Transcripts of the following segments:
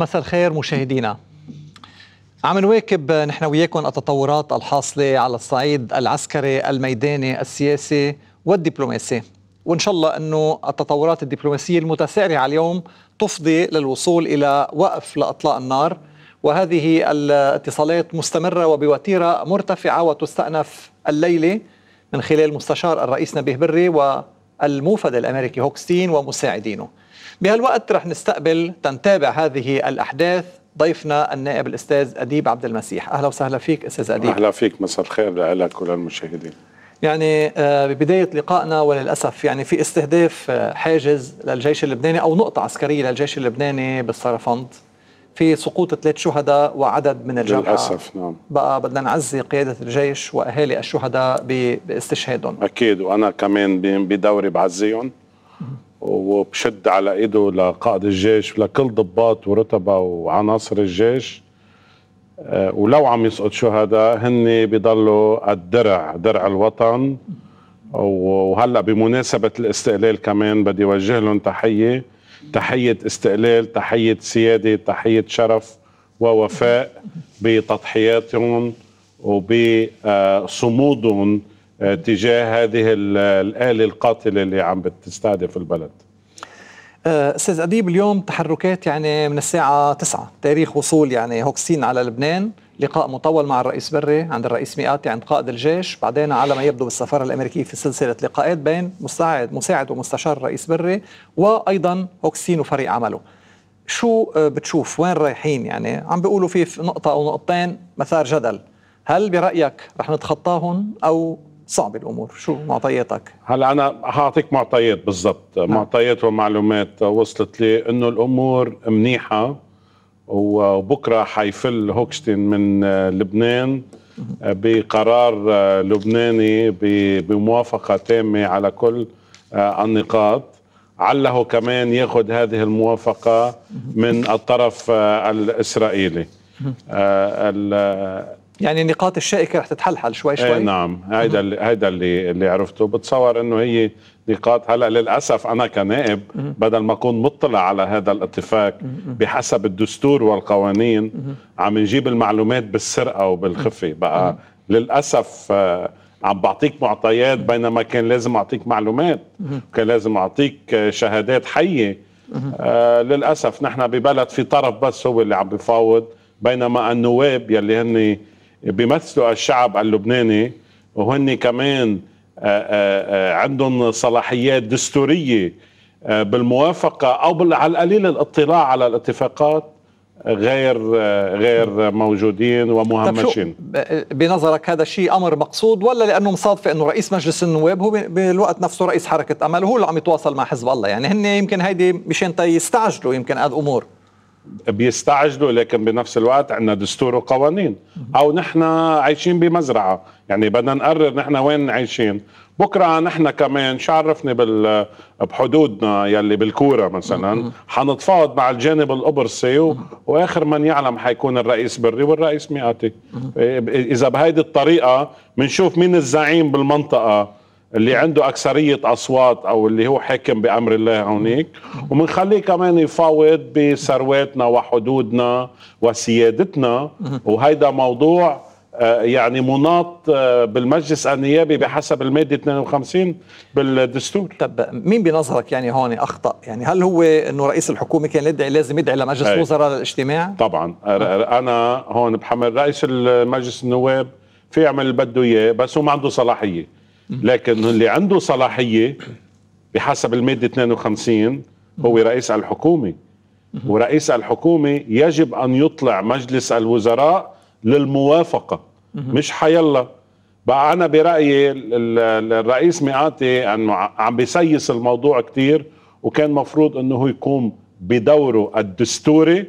مساء الخير مشاهدينا عم نواكب نحن وياكم التطورات الحاصلة على الصعيد العسكري الميداني السياسي والدبلوماسي وإن شاء الله أنه التطورات الدبلوماسية المتسارعة اليوم تفضي للوصول إلى وقف لأطلاق النار وهذه الاتصالات مستمرة وبوتيرة مرتفعة وتستأنف الليلة من خلال مستشار الرئيس نبيه بري والموفد الأمريكي هوكستين ومساعدينه بهالوقت رح نستقبل تنتابع هذه الأحداث ضيفنا النائب الأستاذ أديب عبد المسيح أهلا وسهلا فيك أستاذ أديب أهلا فيك مساء الخير لك وللمشاهدين يعني آه، ببداية لقائنا وللأسف يعني في استهداف آه، حاجز للجيش اللبناني أو نقطة عسكرية للجيش اللبناني بالصرفند في سقوط ثلاث شهداء وعدد من الجرحى للأسف نعم بقى بدنا نعزي قيادة الجيش وأهالي الشهداء باستشهادهم أكيد وأنا كمان بدوري بعزيهم وبشد على ايده لقائد الجيش لكل ضباط ورتبه وعناصر الجيش آه، ولو عم يسقط شهداء هن بضلوا الدرع درع الوطن وهلا بمناسبه الاستقلال كمان بدي اوجه لهم تحيه تحيه استقلال تحيه سياده تحيه شرف ووفاء بتضحياتهم وبصمودهم تجاه هذه الآلة القاتلة اللي عم بتستهدف البلد أه، استاذ اديب اليوم تحركات يعني من الساعه 9 تاريخ وصول يعني هوكسين على لبنان لقاء مطول مع الرئيس بري عند الرئيس مئاتي عند قائد الجيش بعدين على ما يبدو بالسفاره الامريكيه في سلسله لقاءات بين مساعد مساعد ومستشار الرئيس بري وايضا هوكسين وفريق عمله شو أه، بتشوف وين رايحين يعني عم بيقولوا في نقطه او نقطتين مثار جدل هل برايك رح نتخطاهم او صعب الامور شو معطياتك هلا انا هعطيك معطيات بالضبط نعم. معطيات ومعلومات وصلت لي انه الامور منيحه وبكره حيفل هوكشتين من آه، لبنان بقرار آه، لبناني بموافقه تامه على كل آه، النقاط عله كمان ياخذ هذه الموافقه من الطرف الاسرائيلي يعني النقاط الشائكه رح تتحلحل شوي إيه، شوي ايه نعم هيدا اللي هيدا اللي اللي عرفته بتصور انه هي نقاط هلا للاسف انا كنائب بدل ما اكون مطلع على هذا الاتفاق بحسب الدستور والقوانين عم نجيب المعلومات بالسرقه وبالخفي بقى للاسف آه، عم بعطيك معطيات بينما كان لازم اعطيك معلومات كان لازم اعطيك آه، شهادات حيه آه للاسف نحن ببلد في طرف بس هو اللي عم بفاوض بينما النواب يلي هن بيمثلوا الشعب اللبناني وهن كمان آه، آه، آه، عندهم صلاحيات دستورية بالموافقة أو على القليل الاطلاع على الاتفاقات غير غير موجودين ومهمشين بنظرك هذا الشيء امر مقصود ولا لانه مصادفه انه رئيس مجلس النواب هو بالوقت نفسه رئيس حركه امل هو اللي عم يتواصل مع حزب الله يعني هن يمكن هيدي مشان يستعجلوا يمكن هذه الامور بيستعجلوا لكن بنفس الوقت عندنا دستور وقوانين او نحن عايشين بمزرعه يعني بدنا نقرر نحن وين عايشين بكره نحن كمان شو عرفني بال بحدودنا يلي بالكوره مثلا حنتفاوض مع الجانب القبرصي و... واخر من يعلم حيكون الرئيس بري والرئيس مئاتي اذا بهيدي الطريقه بنشوف مين الزعيم بالمنطقه اللي عنده أكثرية أصوات أو اللي هو حاكم بأمر الله هونيك ومنخليه كمان يفاوض بثرواتنا وحدودنا وسيادتنا وهيدا موضوع آه، يعني مناط آه، بالمجلس النيابي بحسب الماده 52 بالدستور طب مين بنظرك يعني هون اخطا يعني هل هو انه رئيس الحكومه كان يدعي لازم يدعي لمجلس الوزراء للاجتماع طبعا انا هون بحمل رئيس المجلس النواب في يعمل اللي بده اياه بس هو ما عنده صلاحيه لكن اللي عنده صلاحيه بحسب الماده 52 هو رئيس الحكومه ورئيس الحكومه يجب ان يطلع مجلس الوزراء للموافقه مش حيلا بقى انا برايي الرئيس مئاتي انه عم بيسيس الموضوع كثير وكان مفروض انه يقوم بدوره الدستوري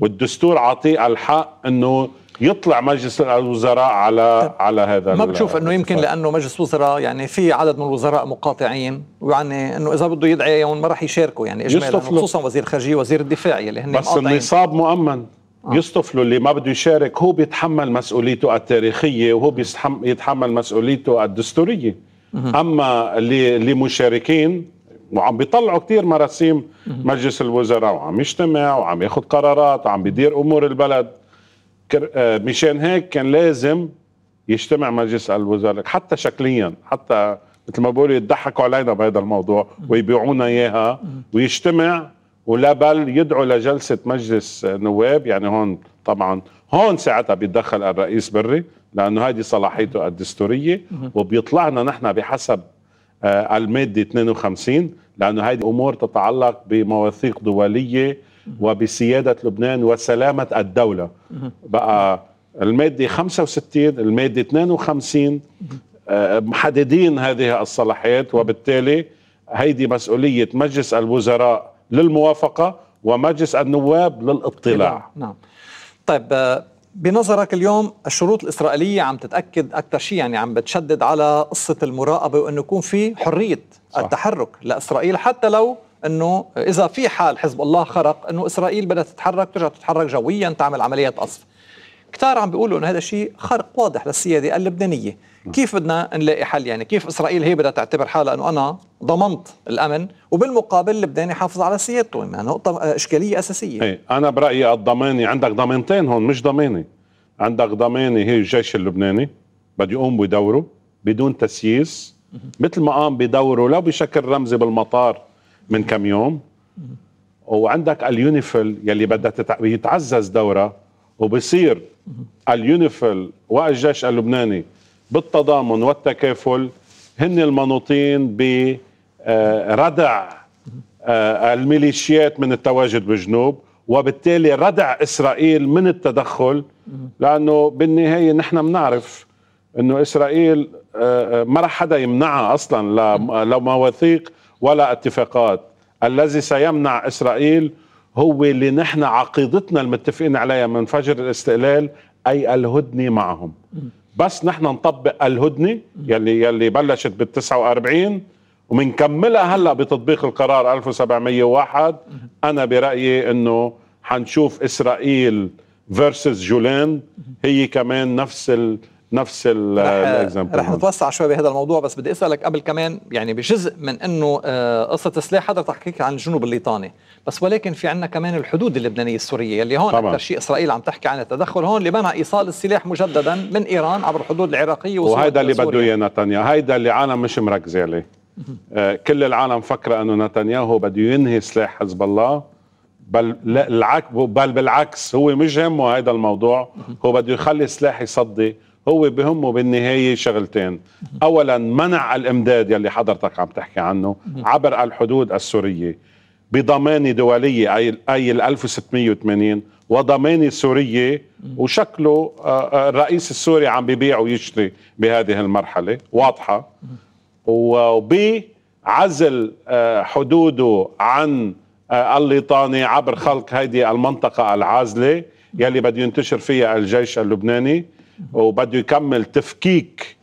والدستور عطيه الحق انه يطلع مجلس الوزراء على على هذا ما بتشوف انه يمكن لانه مجلس وزراء يعني في عدد من الوزراء مقاطعين ويعني انه اذا بده يدعي يوم ما راح يشاركوا يعني اجمالا خصوصا وزير الخارجيه وزير الدفاع يلي هن بس مقاطعين. النصاب مؤمن آه. يصطف له اللي ما بده يشارك هو بيتحمل مسؤوليته التاريخيه وهو بيتحمل مسؤوليته الدستوريه مه. اما اللي اللي مشاركين وعم بيطلعوا كثير مراسيم مجلس الوزراء وعم يجتمع وعم ياخذ قرارات وعم بيدير امور البلد آه، مشان هيك كان لازم يجتمع مجلس الوزراء حتى شكليا حتى مثل ما بقولوا يضحكوا علينا بهذا الموضوع ويبيعونا اياها ويجتمع ولا بل يدعو لجلسه مجلس نواب يعني هون طبعا هون ساعتها بيتدخل الرئيس بري لانه هذه صلاحيته الدستوريه وبيطلعنا نحن بحسب آه، الماده 52 لانه هذه امور تتعلق بمواثيق دوليه وبسيادة لبنان وسلامة الدولة بقى المادة 65 المادة 52 محددين هذه الصلاحيات وبالتالي هيدي مسؤولية مجلس الوزراء للموافقة ومجلس النواب للاطلاع نعم طيب آه، بنظرك اليوم الشروط الإسرائيلية عم تتأكد أكثر شيء يعني عم بتشدد على قصة المراقبة وأنه يكون في حرية صح. التحرك لإسرائيل حتى لو انه اذا في حال حزب الله خرق انه اسرائيل بدها تتحرك ترجع تتحرك جويا تعمل عمليه قصف كتار عم بيقولوا انه هذا شيء خرق واضح للسياده اللبنانيه كيف بدنا نلاقي حل يعني كيف اسرائيل هي بدها تعتبر حالها انه انا ضمنت الامن وبالمقابل اللبناني يحافظ على سيادته يعني نقطه اشكاليه اساسيه هي. إيه، انا برايي الضمانه عندك ضمانتين هون مش ضمانه عندك ضمانه هي الجيش اللبناني بده يقوم بدوره بدون تسييس مثل ما قام بدوره لو بشكل رمزي بالمطار من كم يوم وعندك اليونيفل يلي بدها يتعزز دورة وبصير اليونيفل والجيش اللبناني بالتضامن والتكافل هن المنوطين بردع آه، آه، الميليشيات من التواجد بالجنوب وبالتالي ردع اسرائيل من التدخل لانه بالنهايه نحن بنعرف انه اسرائيل آه، ما راح حدا يمنعها اصلا لمواثيق ولا اتفاقات الذي سيمنع إسرائيل هو اللي نحن عقيدتنا المتفقين عليها من فجر الاستقلال أي الهدنة معهم بس نحن نطبق الهدنة يلي, يلي بلشت بال 49 ومنكملها هلا بتطبيق القرار 1701 أنا برأيي أنه حنشوف إسرائيل فيرسز جولان هي كمان نفس ال نفس الاكزامبل رح نتوسع شوي بهذا الموضوع بس بدي اسالك قبل كمان يعني بجزء من انه آه، قصه السلاح حضرتك تحكيك عن الجنوب الليطاني بس ولكن في عندنا كمان الحدود اللبنانيه السوريه اللي هون اكثر شيء اسرائيل عم تحكي عن التدخل هون لمنع ايصال السلاح مجددا من ايران عبر الحدود العراقيه وسوريا وهيدا اللي بده اياه نتنياهو هيدا اللي العالم مش مركزه آه، عليه كل العالم فكره انه نتنياهو بده ينهي سلاح حزب الله بل العك بل بالعكس هو مش همه هذا الموضوع هو بده يخلي سلاح يصدي هو بهمه بالنهايه شغلتين اولا منع الامداد يلي حضرتك عم تحكي عنه عبر الحدود السوريه بضمانه دوليه اي اي 1680 وضمانه سوريه وشكله آه، آه، الرئيس السوري عم ببيع ويشتري بهذه المرحله واضحه وبعزل آه، حدوده عن الليطاني عبر خلق هذه المنطقه العازله يلي بده ينتشر فيها الجيش اللبناني وبده يكمل تفكيك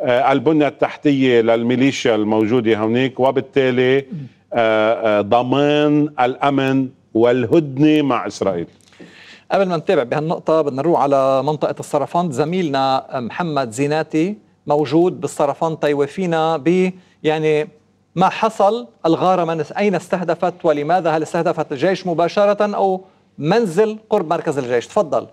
آه، البنية التحتية للميليشيا الموجودة هناك وبالتالي آه، آه، ضمان الأمن والهدنة مع إسرائيل قبل ما نتابع بهالنقطة بدنا نروح على منطقة الصرفان زميلنا محمد زيناتي موجود بالصرفند تيوفينا ب يعني ما حصل الغارة من أين استهدفت ولماذا هل استهدفت الجيش مباشرة أو منزل قرب مركز الجيش تفضل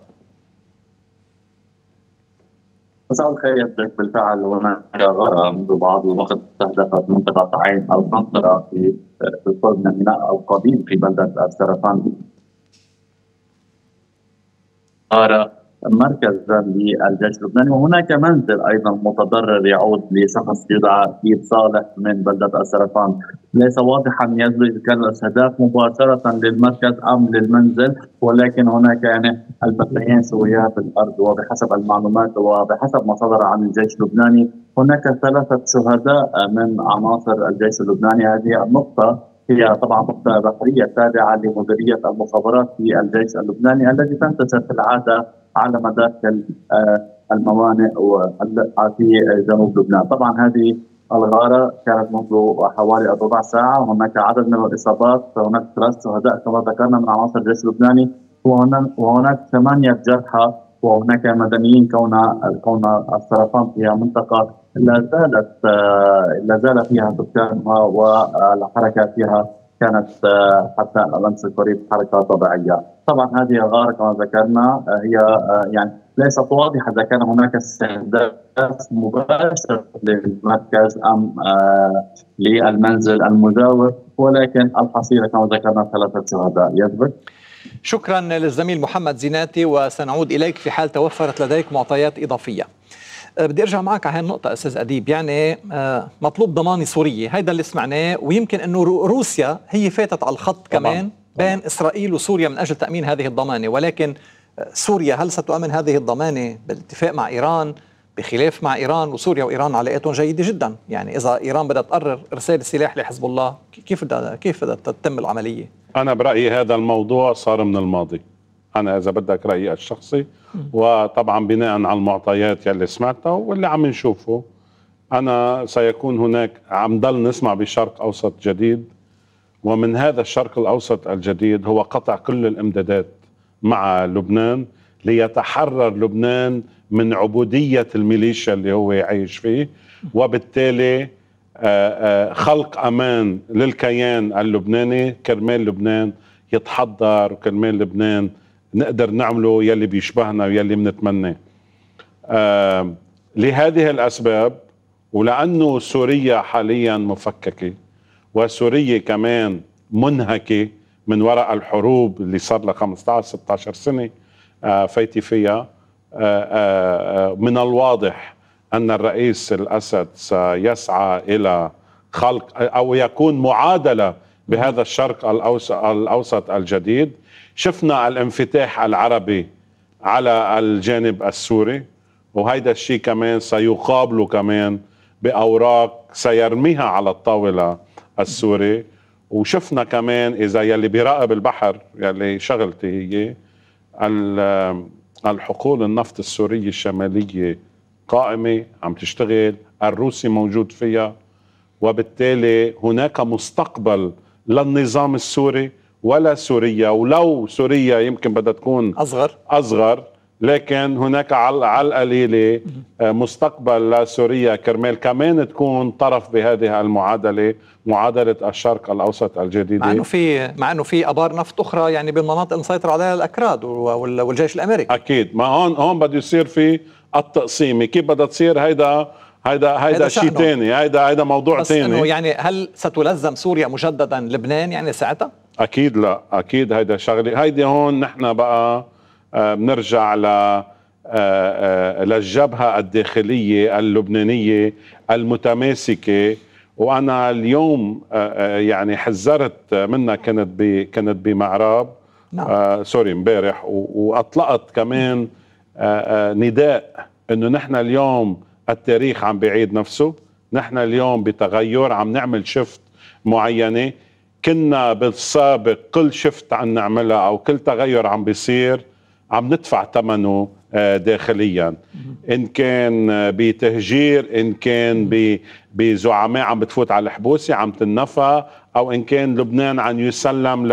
مساء الخير بالفعل هناك غارة منذ بعض الوقت استهدفت منطقة عين القنطرة في آه، القرب من ميناء القديم في بلدة السرطان غارة مركزا للجيش اللبناني وهناك منزل ايضا متضرر يعود لشخص يدعى كيف صالح من بلده السرطان ليس واضحا يبدو اذا كان الاستهداف مباشره للمركز ام للمنزل ولكن هناك يعني البقيين سويا في الارض وبحسب المعلومات وبحسب ما صدر عن الجيش اللبناني هناك ثلاثه شهداء من عناصر الجيش اللبناني هذه النقطه هي طبعا نقطة بحرية تابعة لمديرية المخابرات في الجيش اللبناني التي تنتشر في العادة على مداخل آه، الموانئ في جنوب لبنان طبعا هذه الغارة كانت منذ حوالي ربع ساعة وهناك عدد من الإصابات هناك ثلاث شهداء كما ذكرنا من عناصر الجيش اللبناني وهناك ثمانية جرحى وهناك مدنيين كون كون السرطان في منطقة لا زالت آه، لا زال فيها سكانها والحركة فيها كانت آه، حتى الأمس القريب حركة طبيعية طبعا هذه الغاره كما ذكرنا آه، هي آه، يعني ليست واضحه اذا كان هناك استهداف مباشر للمركز ام آه، للمنزل المجاور ولكن الحصيله كما ذكرنا ثلاثه شهداء يثبت شكرا للزميل محمد زيناتي وسنعود اليك في حال توفرت لديك معطيات اضافيه بدي ارجع معك على هالنقطة استاذ اديب يعني مطلوب ضمانة سورية هيدا اللي سمعناه ويمكن انه روسيا هي فاتت على الخط كمان طبعا. بين إسرائيل وسوريا من أجل تأمين هذه الضمانة ولكن آه، سوريا هل ستؤمن هذه الضمانة بالاتفاق مع إيران بخلاف مع إيران وسوريا وإيران علاقاتهم جيدة جدا يعني إذا إيران بدها تقرر إرسال السلاح لحزب الله كيف بدها كيف بدها تتم العملية أنا برأيي هذا الموضوع صار من الماضي أنا إذا بدك رأيي الشخصي وطبعا بناء على المعطيات يلي سمعتها واللي عم نشوفه أنا سيكون هناك عم ضل نسمع بشرق أوسط جديد ومن هذا الشرق الأوسط الجديد هو قطع كل الإمدادات مع لبنان ليتحرر لبنان من عبودية الميليشيا اللي هو عايش فيه وبالتالي آه، آه، خلق أمان للكيان اللبناني كرمال لبنان يتحضر وكرمال لبنان نقدر نعمله يلي بيشبهنا ويلي بنتمناه لهذه الأسباب ولأنه سوريا حاليا مفككة وسورية كمان منهكة من وراء الحروب اللي صار لها 15 16 سنة آه، فايتة فيها آه، آه، من الواضح أن الرئيس الأسد سيسعى إلى خلق أو يكون معادلة بهذا الشرق الأوسط الجديد شفنا الانفتاح العربي على الجانب السوري وهيدا الشيء كمان سيقابله كمان بأوراق سيرميها على الطاولة السوري وشفنا كمان اذا يلي بيراقب البحر يلي شغلتي هي الحقول النفط السوريه الشماليه قائمه عم تشتغل الروسي موجود فيها وبالتالي هناك مستقبل للنظام السوري ولا سوريا ولو سوريا يمكن بدها تكون اصغر اصغر لكن هناك على على القليله آه، مستقبل لسوريا كرمال كمان تكون طرف بهذه المعادله معادله الشرق الاوسط الجديده مع انه في مع انه في ابار نفط اخرى يعني بالمناطق مسيطر عليها الاكراد والجيش الامريكي اكيد ما هون هون بده يصير في التقسيم كيف بدها تصير هيدا هيدا هيدا شيء ثاني هيدا هيدا موضوع ثاني بس يعني هل ستلزم سوريا مجددا لبنان يعني ساعتها؟ اكيد لا اكيد هيدا شغله هيدي هون نحن بقى آه، بنرجع ل آه، آه، للجبهة الداخلية اللبنانية المتماسكة وأنا اليوم يعني حذرت منها كانت كانت بمعراب نعم. سوري امبارح وأطلقت كمان نداء أنه نحن اليوم التاريخ عم بيعيد نفسه نحن اليوم بتغير عم نعمل شفت معينة كنا بالسابق كل شفت عم نعملها أو كل تغير عم بيصير عم ندفع ثمنه آه، داخليا ان كان آه، بتهجير ان كان بزعماء عم بتفوت على الحبوسه عم تنفى او ان كان لبنان عم يسلم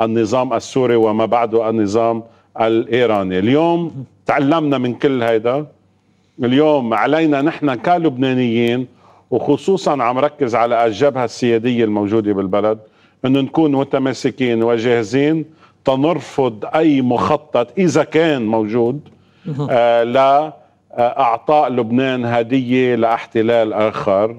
للنظام السوري وما بعده النظام الايراني اليوم تعلمنا من كل هيدا اليوم علينا نحن كلبنانيين وخصوصا عم ركز على الجبهه السياديه الموجوده بالبلد انه نكون متماسكين وجاهزين تنرفض أي مخطط إذا كان موجود آه، لأعطاء آه، لبنان هدية لاحتلال آخر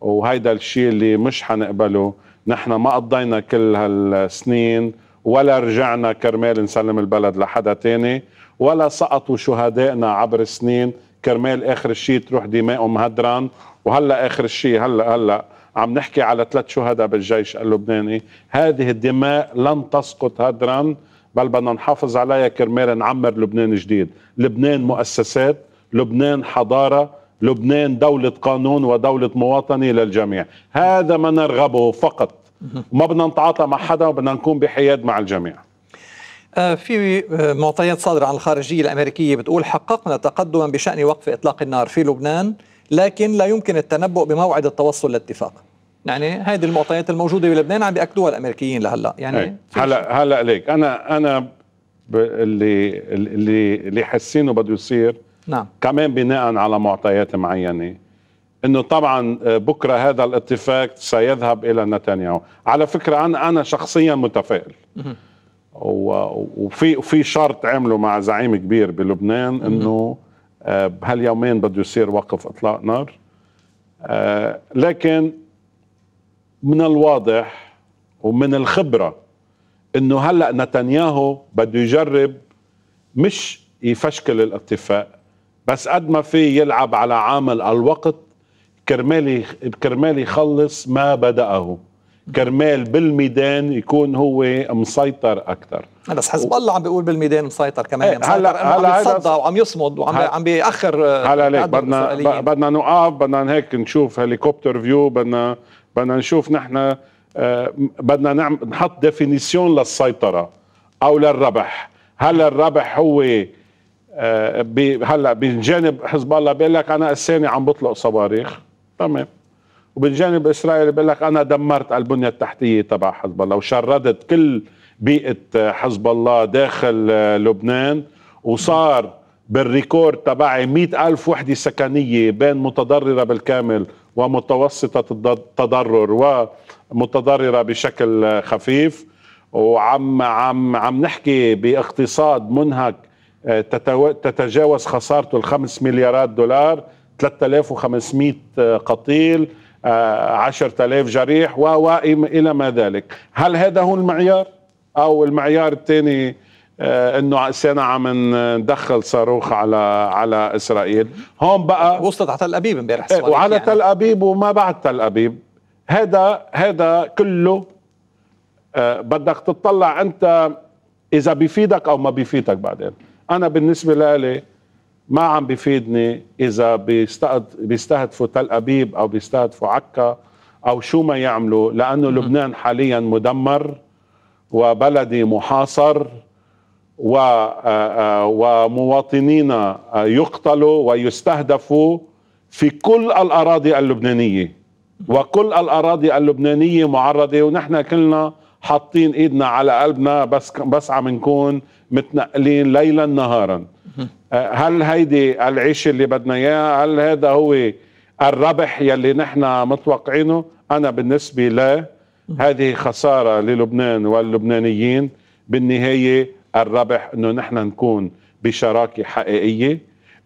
وهيدا الشيء اللي مش حنقبله نحن ما قضينا كل هالسنين ولا رجعنا كرمال نسلم البلد لحدا تاني ولا سقطوا شهدائنا عبر السنين كرمال اخر شيء تروح دمائهم مهدران وهلا اخر شيء هلا هلا عم نحكي على ثلاث شهداء بالجيش اللبناني هذه الدماء لن تسقط هدرا بل بدنا نحافظ عليها كرمال نعمر لبنان جديد لبنان مؤسسات لبنان حضارة لبنان دولة قانون ودولة مواطنة للجميع هذا ما نرغبه فقط وما بدنا نتعاطى مع حدا وبدنا نكون بحياد مع الجميع آه، في آه، معطيات صادرة عن الخارجية الأمريكية بتقول حققنا تقدما بشأن وقف إطلاق النار في لبنان لكن لا يمكن التنبؤ بموعد التوصل لاتفاق يعني هذه المعطيات الموجوده بلبنان عم بياكدوها الامريكيين لهلا يعني هلا هلا ليك انا انا اللي اللي اللي حاسينه بده يصير نعم كمان بناء على معطيات معينه انه طبعا آه، بكره هذا الاتفاق سيذهب الى نتنياهو على فكره انا انا شخصيا متفائل وفي في شرط عمله مع زعيم كبير بلبنان انه بهاليومين آه، بده يصير وقف اطلاق نار آه، لكن من الواضح ومن الخبره انه هلا نتنياهو بده يجرب مش يفشكل الاتفاق بس قد ما في يلعب على عامل الوقت كرمال كرمال يخلص ما بدأه كرمال بالميدان يكون هو مسيطر اكثر بس حزب الله عم بيقول بالميدان مسيطر كمان إيه، يعني مسيطر هلا هلا عم يتصدى وعم يصمد وعم عم بياخر آه، هلا ليك بدنا بدنا نوقف بدنا هيك نشوف هليكوبتر فيو بدنا بدنا نشوف نحن آه بدنا نعمل نحط ديفينيسيون للسيطره او للربح هل الربح هو آه هلا بجانب حزب الله بيقول لك انا الثاني عم بطلق صواريخ تمام وبالجانب الاسرائيلي بيقول لك انا دمرت البنيه التحتيه تبع حزب الله وشردت كل بيئه حزب الله داخل آه، لبنان وصار بالريكورد تبعي مئة ألف وحدة سكنية بين متضررة بالكامل ومتوسطة التضرر ومتضررة بشكل خفيف وعم عم عم نحكي باقتصاد منهك آه، تتجاوز خسارته الخمس مليارات دولار 3500 قتيل آه، عشرة آلاف جريح وإلى ما ذلك هل هذا هو المعيار أو المعيار الثاني آه، انه سنة عم ندخل صاروخ على على اسرائيل هون بقى وصلت على تل ابيب امبارح إيه، وعلى يعني. تل ابيب وما بعد تل ابيب هذا هذا كله آه، بدك تطلع انت اذا بيفيدك او ما بيفيدك بعدين انا بالنسبه لي ما عم بفيدني اذا بيستهدفوا تل ابيب او بيستهدفوا عكا او شو ما يعملوا لانه لبنان حاليا مدمر وبلدي محاصر آه، آه، ومواطنينا آه، يقتلوا ويستهدفوا في كل الأراضي اللبنانية وكل الأراضي اللبنانية معرضة ونحن كلنا حاطين ايدنا على قلبنا بس بس عم نكون متنقلين ليلا نهارا آه، هل هيدي العيشة اللي بدنا اياها هل هذا هو الربح يلي نحن متوقعينه انا بالنسبة لا هذه خسارة للبنان واللبنانيين بالنهاية الربح انه نحن نكون بشراكة حقيقية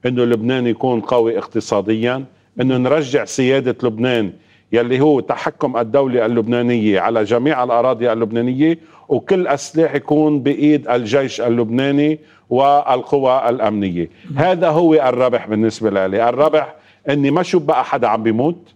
انه لبنان يكون قوي اقتصاديا انه نرجع سيادة لبنان يلي هو تحكم الدولة اللبنانية على جميع الأراضي اللبنانية وكل السلاح يكون بإيد الجيش اللبناني والقوى الأمنية هذا هو الربح بالنسبة لي الربح أني ما شوف بقى حدا عم بيموت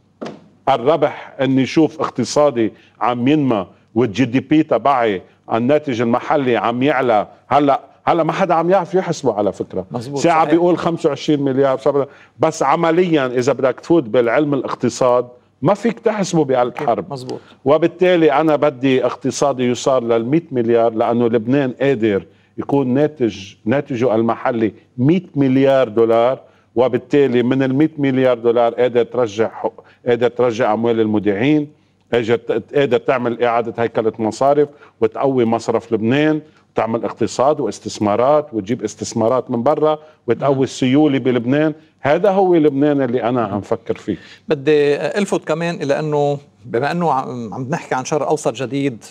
الربح أني شوف اقتصادي عم ينمى والجي دي بي تبعي الناتج المحلي عم يعلى هلا هلا ما حدا عم يعرف يحسبه على فكره مزبوط ساعه صحيح. بيقول 25 مليار بس عمليا اذا بدك تفوت بالعلم الاقتصاد ما فيك تحسبه بهالحرب الحرب مزبوط. وبالتالي أنا بدي اقتصادي يصار لل مليار لأنه لبنان قادر يكون ناتج ناتجه المحلي 100 مليار دولار وبالتالي من ال 100 مليار دولار قادر ترجع قادر ترجع اموال المودعين قادر تعمل اعاده هيكله مصارف وتقوي مصرف لبنان تعمل اقتصاد واستثمارات وتجيب استثمارات من برا وتقوي نعم. السيوله بلبنان هذا هو لبنان اللي انا عم فكر فيه بدي الفت كمان الى انه بما انه عم نحكي عن شرق اوسط جديد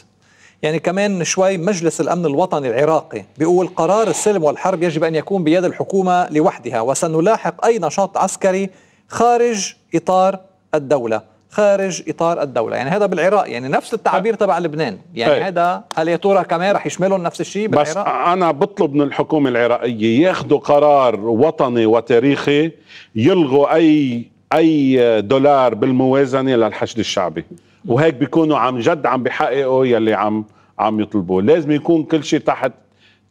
يعني كمان شوي مجلس الامن الوطني العراقي بيقول قرار السلم والحرب يجب ان يكون بيد الحكومه لوحدها وسنلاحق اي نشاط عسكري خارج اطار الدوله خارج اطار الدوله يعني هذا بالعراق يعني نفس التعبير أه. تبع لبنان يعني ايه. هذا هل يا ترى كمان رح يشملهم نفس الشيء بالعراق بس انا بطلب من الحكومه العراقيه ياخذوا قرار وطني وتاريخي يلغوا اي اي دولار بالموازنه للحشد الشعبي وهيك بيكونوا عن جد عم بيحققوا يلي عم عم يطلبوه لازم يكون كل شيء تحت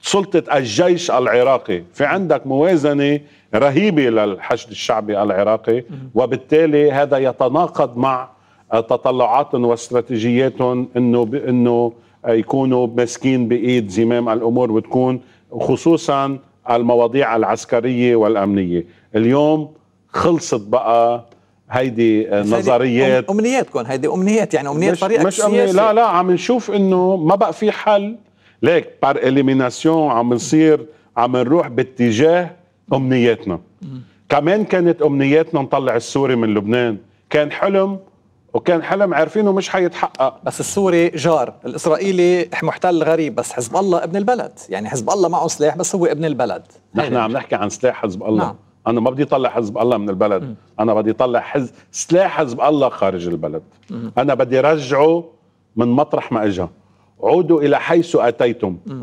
سلطة الجيش العراقي في عندك موازنة رهيبه للحشد الشعبي العراقي وبالتالي هذا يتناقض مع تطلعاتهم واستراتيجياتهم انه انه يكونوا ماسكين بايد زمام الامور وتكون خصوصا المواضيع العسكريه والامنيه، اليوم خلصت بقى هيدي نظريات امنياتكم هيدي امنيات يعني امنيات مش فريقك مش لا لا عم نشوف انه ما بقى في حل ليك بار اليميناسيون عم نصير عم نروح باتجاه امنياتنا كمان كانت امنياتنا نطلع السوري من لبنان كان حلم وكان حلم عارفينه مش حيتحقق بس السوري جار الاسرائيلي محتل غريب بس حزب الله ابن البلد يعني حزب الله معه سلاح بس هو ابن البلد نحن عم نحكي عن سلاح حزب الله نعم. انا ما بدي اطلع حزب الله من البلد م. انا بدي اطلع حز... سلاح حزب الله خارج البلد م. انا بدي رجعه من مطرح ما اجى عودوا الى حيث اتيتم م.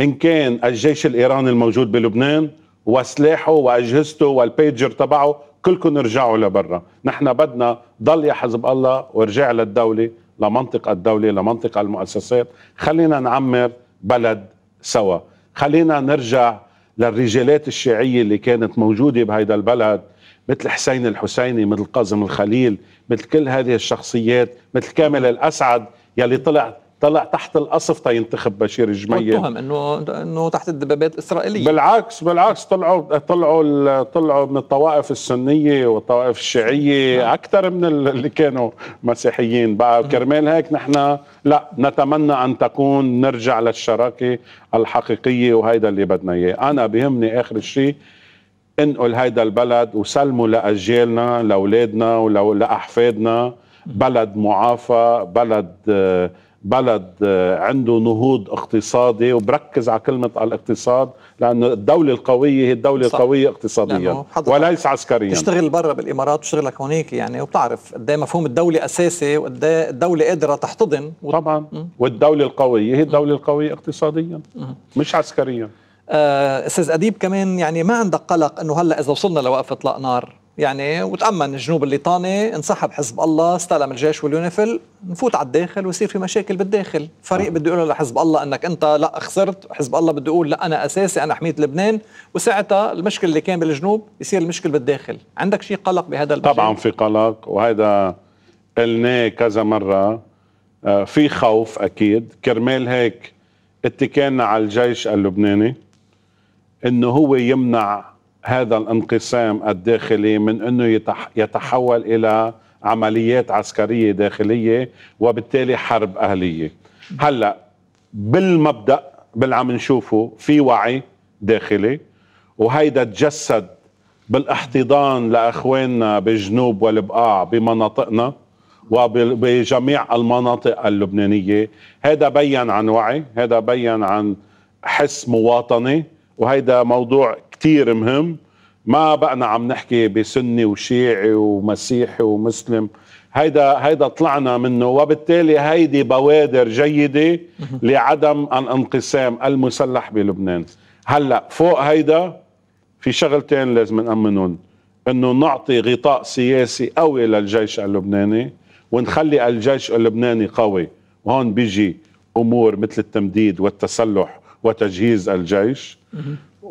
ان كان الجيش الايراني الموجود بلبنان وسلاحه واجهزته والبيجر تبعه كلكم ارجعوا لبرا نحن بدنا ضل يا حزب الله وارجع للدوله لمنطق الدوله لمنطق المؤسسات خلينا نعمر بلد سوا خلينا نرجع للرجالات الشيعيه اللي كانت موجوده بهيدا البلد مثل حسين الحسيني مثل قاسم الخليل مثل كل هذه الشخصيات مثل كامل الاسعد يلي طلع طلع تحت القصف تينتخب بشير الجميل متهم انه انه تحت الدبابات الاسرائيليه بالعكس بالعكس طلعوا طلعوا طلعوا من الطوائف السنيه والطوائف الشيعيه نعم. اكثر من اللي كانوا مسيحيين بقى كرمال هيك نحن لا نتمنى ان تكون نرجع للشراكه الحقيقيه وهيدا اللي بدنا اياه انا بهمني اخر شيء انقل هيدا البلد وسلمه لاجيالنا لاولادنا ولأحفادنا بلد معافى بلد آه، بلد آه، عنده نهوض اقتصادي وبركز على كلمة الاقتصاد لأنه الدولة القوية هي الدولة صح. القوية اقتصاديا وليس عسكريا تشتغل برا بالإمارات وتشتغلك هونيك يعني وبتعرف قد إيه مفهوم الدولة أساسي وقد إيه الدولة قادرة تحتضن و... طبعا م? والدولة القوية هي الدولة القوية اقتصاديا م. مش عسكريا آه، أستاذ أديب كمان يعني ما عندك قلق أنه هلأ إذا وصلنا لوقف إطلاق نار يعني وتامن الجنوب الليطاني انسحب حزب الله استلم الجيش واليونيفل نفوت على الداخل ويصير في مشاكل بالداخل فريق آه. بده يقول لحزب الله انك انت لا خسرت حزب الله بده يقول لا انا اساسي انا حميت لبنان وساعتها المشكل اللي كان بالجنوب يصير المشكل بالداخل عندك شيء قلق بهذا المشكل طبعا في قلق وهذا قلناه كذا مره آه، في خوف اكيد كرمال هيك اتكالنا على الجيش اللبناني انه هو يمنع هذا الانقسام الداخلي من انه يتحول الى عمليات عسكريه داخليه وبالتالي حرب اهليه هلا بالمبدا باللي عم نشوفه في وعي داخلي وهيدا تجسد بالاحتضان لاخواننا بجنوب والبقاع بمناطقنا وبجميع المناطق اللبنانيه هذا بين عن وعي هذا بين عن حس مواطنه وهيدا موضوع كتير مهم ما بقنا عم نحكي بسني وشيعي ومسيحي ومسلم هيدا هيدا طلعنا منه وبالتالي هيدي بوادر جيده لعدم الانقسام المسلح بلبنان هلا فوق هيدا في شغلتين لازم نامنهم انه نعطي غطاء سياسي قوي للجيش اللبناني ونخلي الجيش اللبناني قوي وهون بيجي امور مثل التمديد والتسلح وتجهيز الجيش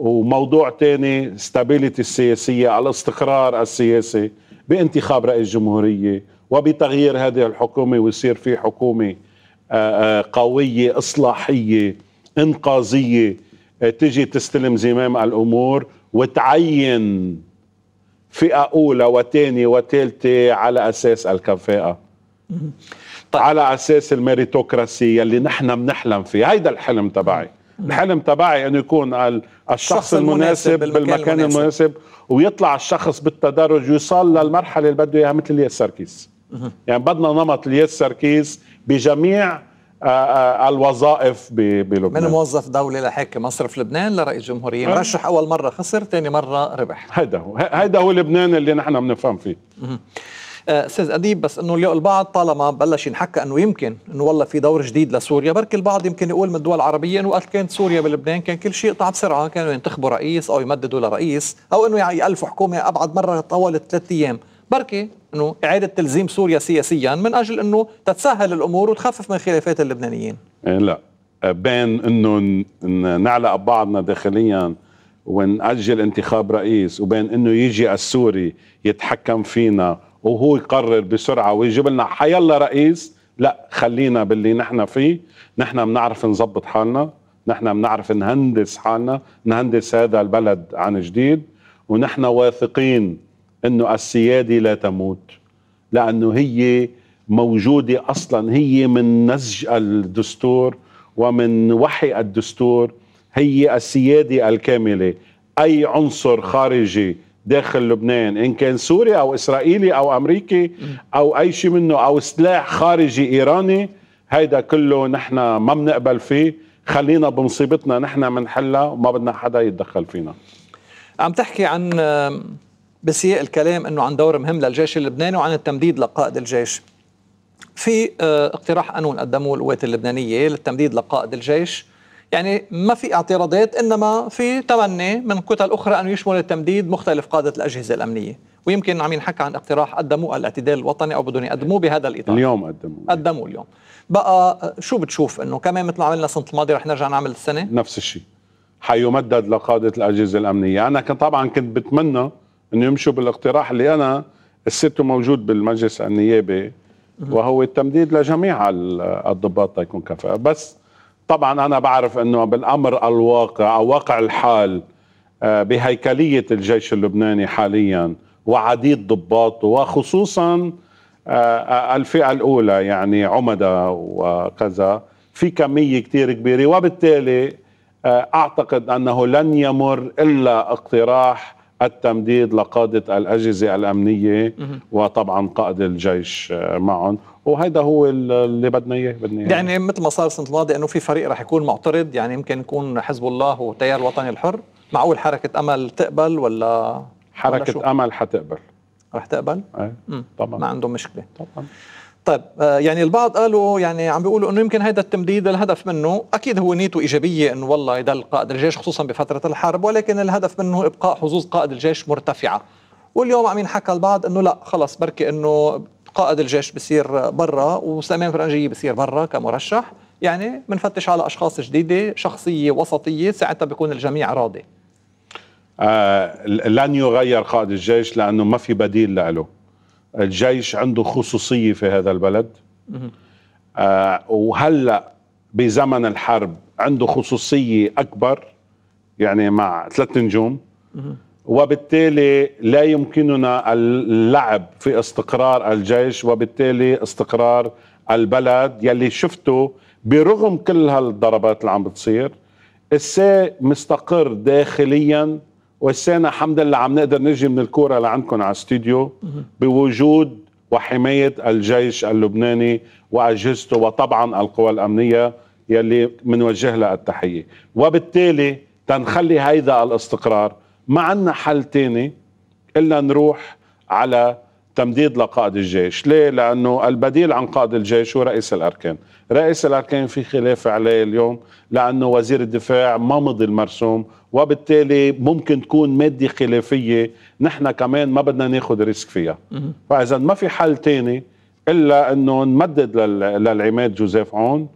وموضوع تاني الستابيليتي السياسية الاستقرار السياسي بانتخاب رئيس جمهورية وبتغيير هذه الحكومة ويصير في حكومة آه، آه، قوية إصلاحية إنقاذية آه، تجي تستلم زمام الأمور وتعين فئة أولى وثانية وثالثة على أساس الكفاءة طيب. على أساس الميريتوكراسي اللي نحن بنحلم فيه هيدا الحلم تبعي الحلم تبعي انه يكون الشخص المناسب بالمكان المناسب, ويطلع الشخص بالتدرج يوصل للمرحله اللي بده اياها مثل الياس سركيس يعني بدنا نمط الياس سركيس بجميع آه، آه، الوظائف بلبنان من موظف دولي لحاكم مصرف لبنان لرئيس جمهورية آه. مرشح أول مرة خسر ثاني مرة ربح هيدا هو هيدا هو لبنان اللي نحن بنفهم فيه آه، استاذ اديب بس انه اليوم البعض طالما بلش ينحكى انه يمكن انه والله في دور جديد لسوريا بركي البعض يمكن يقول من الدول العربيه انه وقت كانت سوريا بلبنان كان كل شيء قطع بسرعه كانوا ينتخبوا رئيس او يمددوا لرئيس او انه يعني يالفوا حكومه ابعد مره طولت ثلاث ايام بركي انه اعاده تلزيم سوريا سياسيا من اجل انه تتسهل الامور وتخفف من خلافات اللبنانيين إيه، لا بين انه نعلق بعضنا داخليا ونأجل انتخاب رئيس وبين انه يجي السوري يتحكم فينا وهو يقرر بسرعه ويجيب لنا حيلا رئيس لا خلينا باللي نحن فيه نحن بنعرف نظبط حالنا نحن بنعرف نهندس حالنا نهندس هذا البلد عن جديد ونحن واثقين انه السياده لا تموت لانه هي موجوده اصلا هي من نسج الدستور ومن وحي الدستور هي السياده الكامله اي عنصر خارجي داخل لبنان ان كان سوري او اسرائيلي او امريكي او اي شيء منه او سلاح خارجي ايراني هيدا كله نحن ما بنقبل فيه خلينا بمصيبتنا نحن منحلها وما بدنا حدا يتدخل فينا عم تحكي عن بسياق الكلام انه عن دور مهم للجيش اللبناني وعن التمديد لقائد الجيش في آه، اقتراح قانون قدموه القوات اللبنانيه للتمديد لقائد الجيش يعني ما في اعتراضات انما في تمني من كتل اخرى ان يشمل التمديد مختلف قاده الاجهزه الامنيه ويمكن عم ينحكى عن اقتراح قدموه الاعتدال الوطني او بدهم يقدموه بهذا الاطار اليوم قدموه قدموه اليوم بقى شو بتشوف انه كمان مثل ما عملنا السنه الماضيه رح نرجع نعمل السنه نفس الشيء حيمدد لقاده الاجهزه الامنيه انا كنت طبعا كنت بتمنى انه يمشوا بالاقتراح اللي انا السته موجود بالمجلس النيابي وهو التمديد لجميع الضباط تكون كفاءه بس طبعا أنا بعرف أنه بالأمر الواقع أو واقع الحال آه، بهيكلية الجيش اللبناني حاليا وعديد ضباطه وخصوصا آه، آه، الفئة الأولى يعني عمدة وكذا في كمية كثير كبيرة وبالتالي أعتقد أنه لن يمر إلا اقتراح التمديد لقادة الأجهزة الأمنية وطبعا قائد الجيش آه، معهم وهذا هو اللي بدنا اياه بدنا اياه يعني مثل ما صار السنه الماضيه انه في فريق رح يكون معترض يعني يمكن يكون حزب الله والتيار الوطني الحر معقول حركه امل تقبل ولا حركه ولا امل حتقبل رح تقبل؟ ايه طبعا ما عندهم مشكله طبعا طيب آه، يعني البعض قالوا يعني عم بيقولوا انه يمكن هذا التمديد الهدف منه اكيد هو نيته ايجابيه انه والله يضل قائد الجيش خصوصا بفتره الحرب ولكن الهدف منه ابقاء حظوظ قائد الجيش مرتفعه واليوم عم ينحكى البعض انه لا خلص بركي انه قائد الجيش بصير برا وسليمان فرنجيه بصير برا كمرشح يعني بنفتش على اشخاص جديده شخصيه وسطيه ساعتها بيكون الجميع راضي آه لن يغير قائد الجيش لانه ما في بديل له الجيش عنده خصوصية في هذا البلد آه وهلأ بزمن الحرب عنده خصوصية أكبر يعني مع ثلاث نجوم وبالتالي لا يمكننا اللعب في استقرار الجيش وبالتالي استقرار البلد يلي شفته برغم كل هالضربات اللي عم بتصير السي مستقر داخليا والسنه الحمد لله عم نقدر نجي من الكوره لعندكم على الاستوديو بوجود وحمايه الجيش اللبناني واجهزته وطبعا القوى الامنيه يلي منوجه لها التحيه وبالتالي تنخلي هيدا الاستقرار ما عندنا حل تاني الا نروح على تمديد لقائد الجيش ليه؟ لأنه البديل عن قائد الجيش هو رئيس الأركان رئيس الأركان في خلاف عليه اليوم لأنه وزير الدفاع ما مضي المرسوم وبالتالي ممكن تكون مادة خلافية نحن كمان ما بدنا ناخد ريسك فيها فإذا ما في حل تاني إلا أنه نمدد للعماد جوزيف عون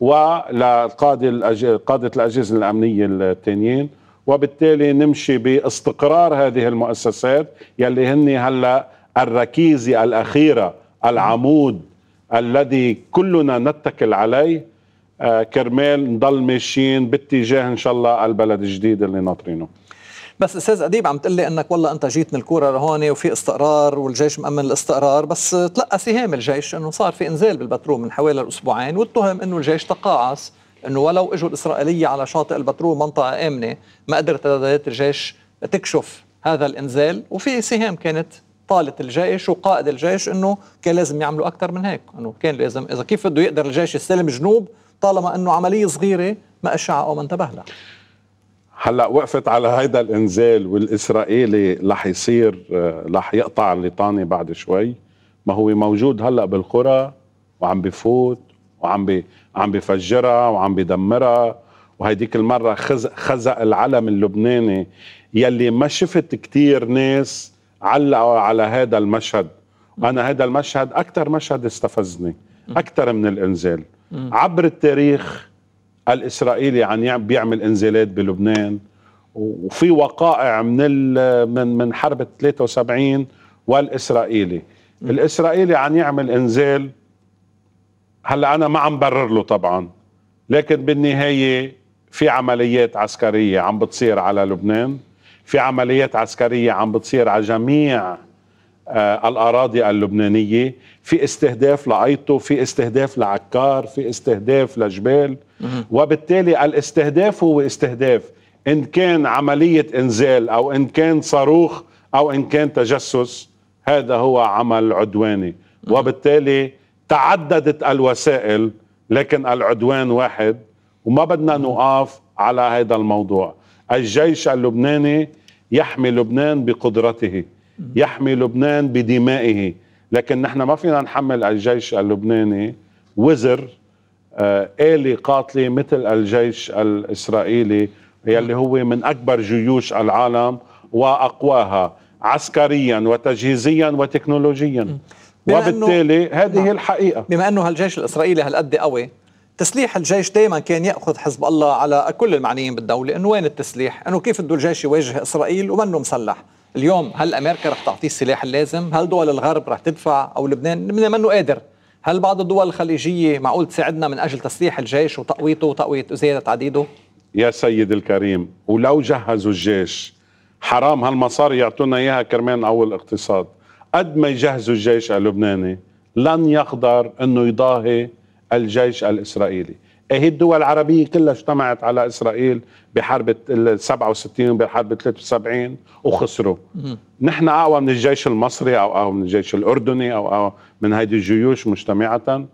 ولقادة قادة الأجهزة الأمنية التانيين وبالتالي نمشي باستقرار هذه المؤسسات يلي هن هلا الركيزة الأخيرة العمود الذي كلنا نتكل عليه آه، كرمال نضل ماشيين باتجاه ان شاء الله البلد الجديد اللي ناطرينه بس استاذ اديب عم تقول لي انك والله انت جيت من الكوره لهون وفي استقرار والجيش مامن الاستقرار بس تلقى سهام الجيش انه صار في انزال بالبترول من حوالي الاسبوعين واتهم انه الجيش تقاعس انه ولو اجوا الاسرائيليه على شاطئ البترول منطقه امنه ما قدرت ادوات الجيش تكشف هذا الانزال وفي سهام كانت طالت الجيش وقائد الجيش انه كان لازم يعملوا اكثر من هيك انه كان لازم اذا كيف بده يقدر الجيش يستلم جنوب طالما أنه عملية صغيرة ما أشع أو ما انتبه لها هلا وقفت على هيدا الانزال والاسرائيلي رح يصير آه، رح يقطع الليطانه بعد شوي ما هو موجود هلا بالقرى وعم بفوت وعم بي عم بفجرها وعم بدمرها وهيديك المره خزق, خزق العلم اللبناني يلي ما شفت كتير ناس علقوا على هذا المشهد انا هذا المشهد اكثر مشهد استفزني اكثر من الانزال عبر التاريخ الاسرائيلي يعني بيعمل انزالات بلبنان وفي وقائع من من من حرب 73 والاسرائيلي الاسرائيلي عم يعمل انزال هلا انا ما عم برر له طبعا لكن بالنهايه في عمليات عسكريه عم بتصير على لبنان في عمليات عسكريه عم بتصير على جميع آه، الأراضي اللبنانية في استهداف لعيطو في استهداف لعكار في استهداف لجبال وبالتالي الاستهداف هو استهداف إن كان عملية إنزال أو إن كان صاروخ أو إن كان تجسس هذا هو عمل عدواني وبالتالي تعددت الوسائل لكن العدوان واحد وما بدنا نقاف على هذا الموضوع الجيش اللبناني يحمي لبنان بقدرته يحمي لبنان بدمائه لكن نحن ما فينا نحمل الجيش اللبناني وزر آه، آلة قاتلة مثل الجيش الإسرائيلي يلي هو من أكبر جيوش العالم وأقواها عسكريا وتجهيزيا وتكنولوجيا وبالتالي هذه نعم. الحقيقة بما أنه هالجيش الإسرائيلي هالقد قوي تسليح الجيش دائما كان ياخذ حزب الله على كل المعنيين بالدوله انه وين التسليح؟ انه كيف بده الجيش يواجه اسرائيل ومنه مسلح؟ اليوم هل امريكا رح تعطيه السلاح اللازم؟ هل دول الغرب رح تدفع او لبنان؟ لبنان منه قادر هل بعض الدول الخليجيه معقول تساعدنا من اجل تسليح الجيش وتقويته وتقويه وزياده عديده؟ يا سيد الكريم ولو جهزوا الجيش حرام هالمصاري يعطونا اياها كرمال او الاقتصاد، قد ما يجهزوا الجيش اللبناني لن يقدر انه يضاهي الجيش الاسرائيلي إيه، هي الدول العربية كلها اجتمعت على إسرائيل بحرب ال 67 بحرب 73 وخسروا نحن أقوى من الجيش المصري أو أقوى من الجيش الأردني أو أقوى من هذه الجيوش مجتمعة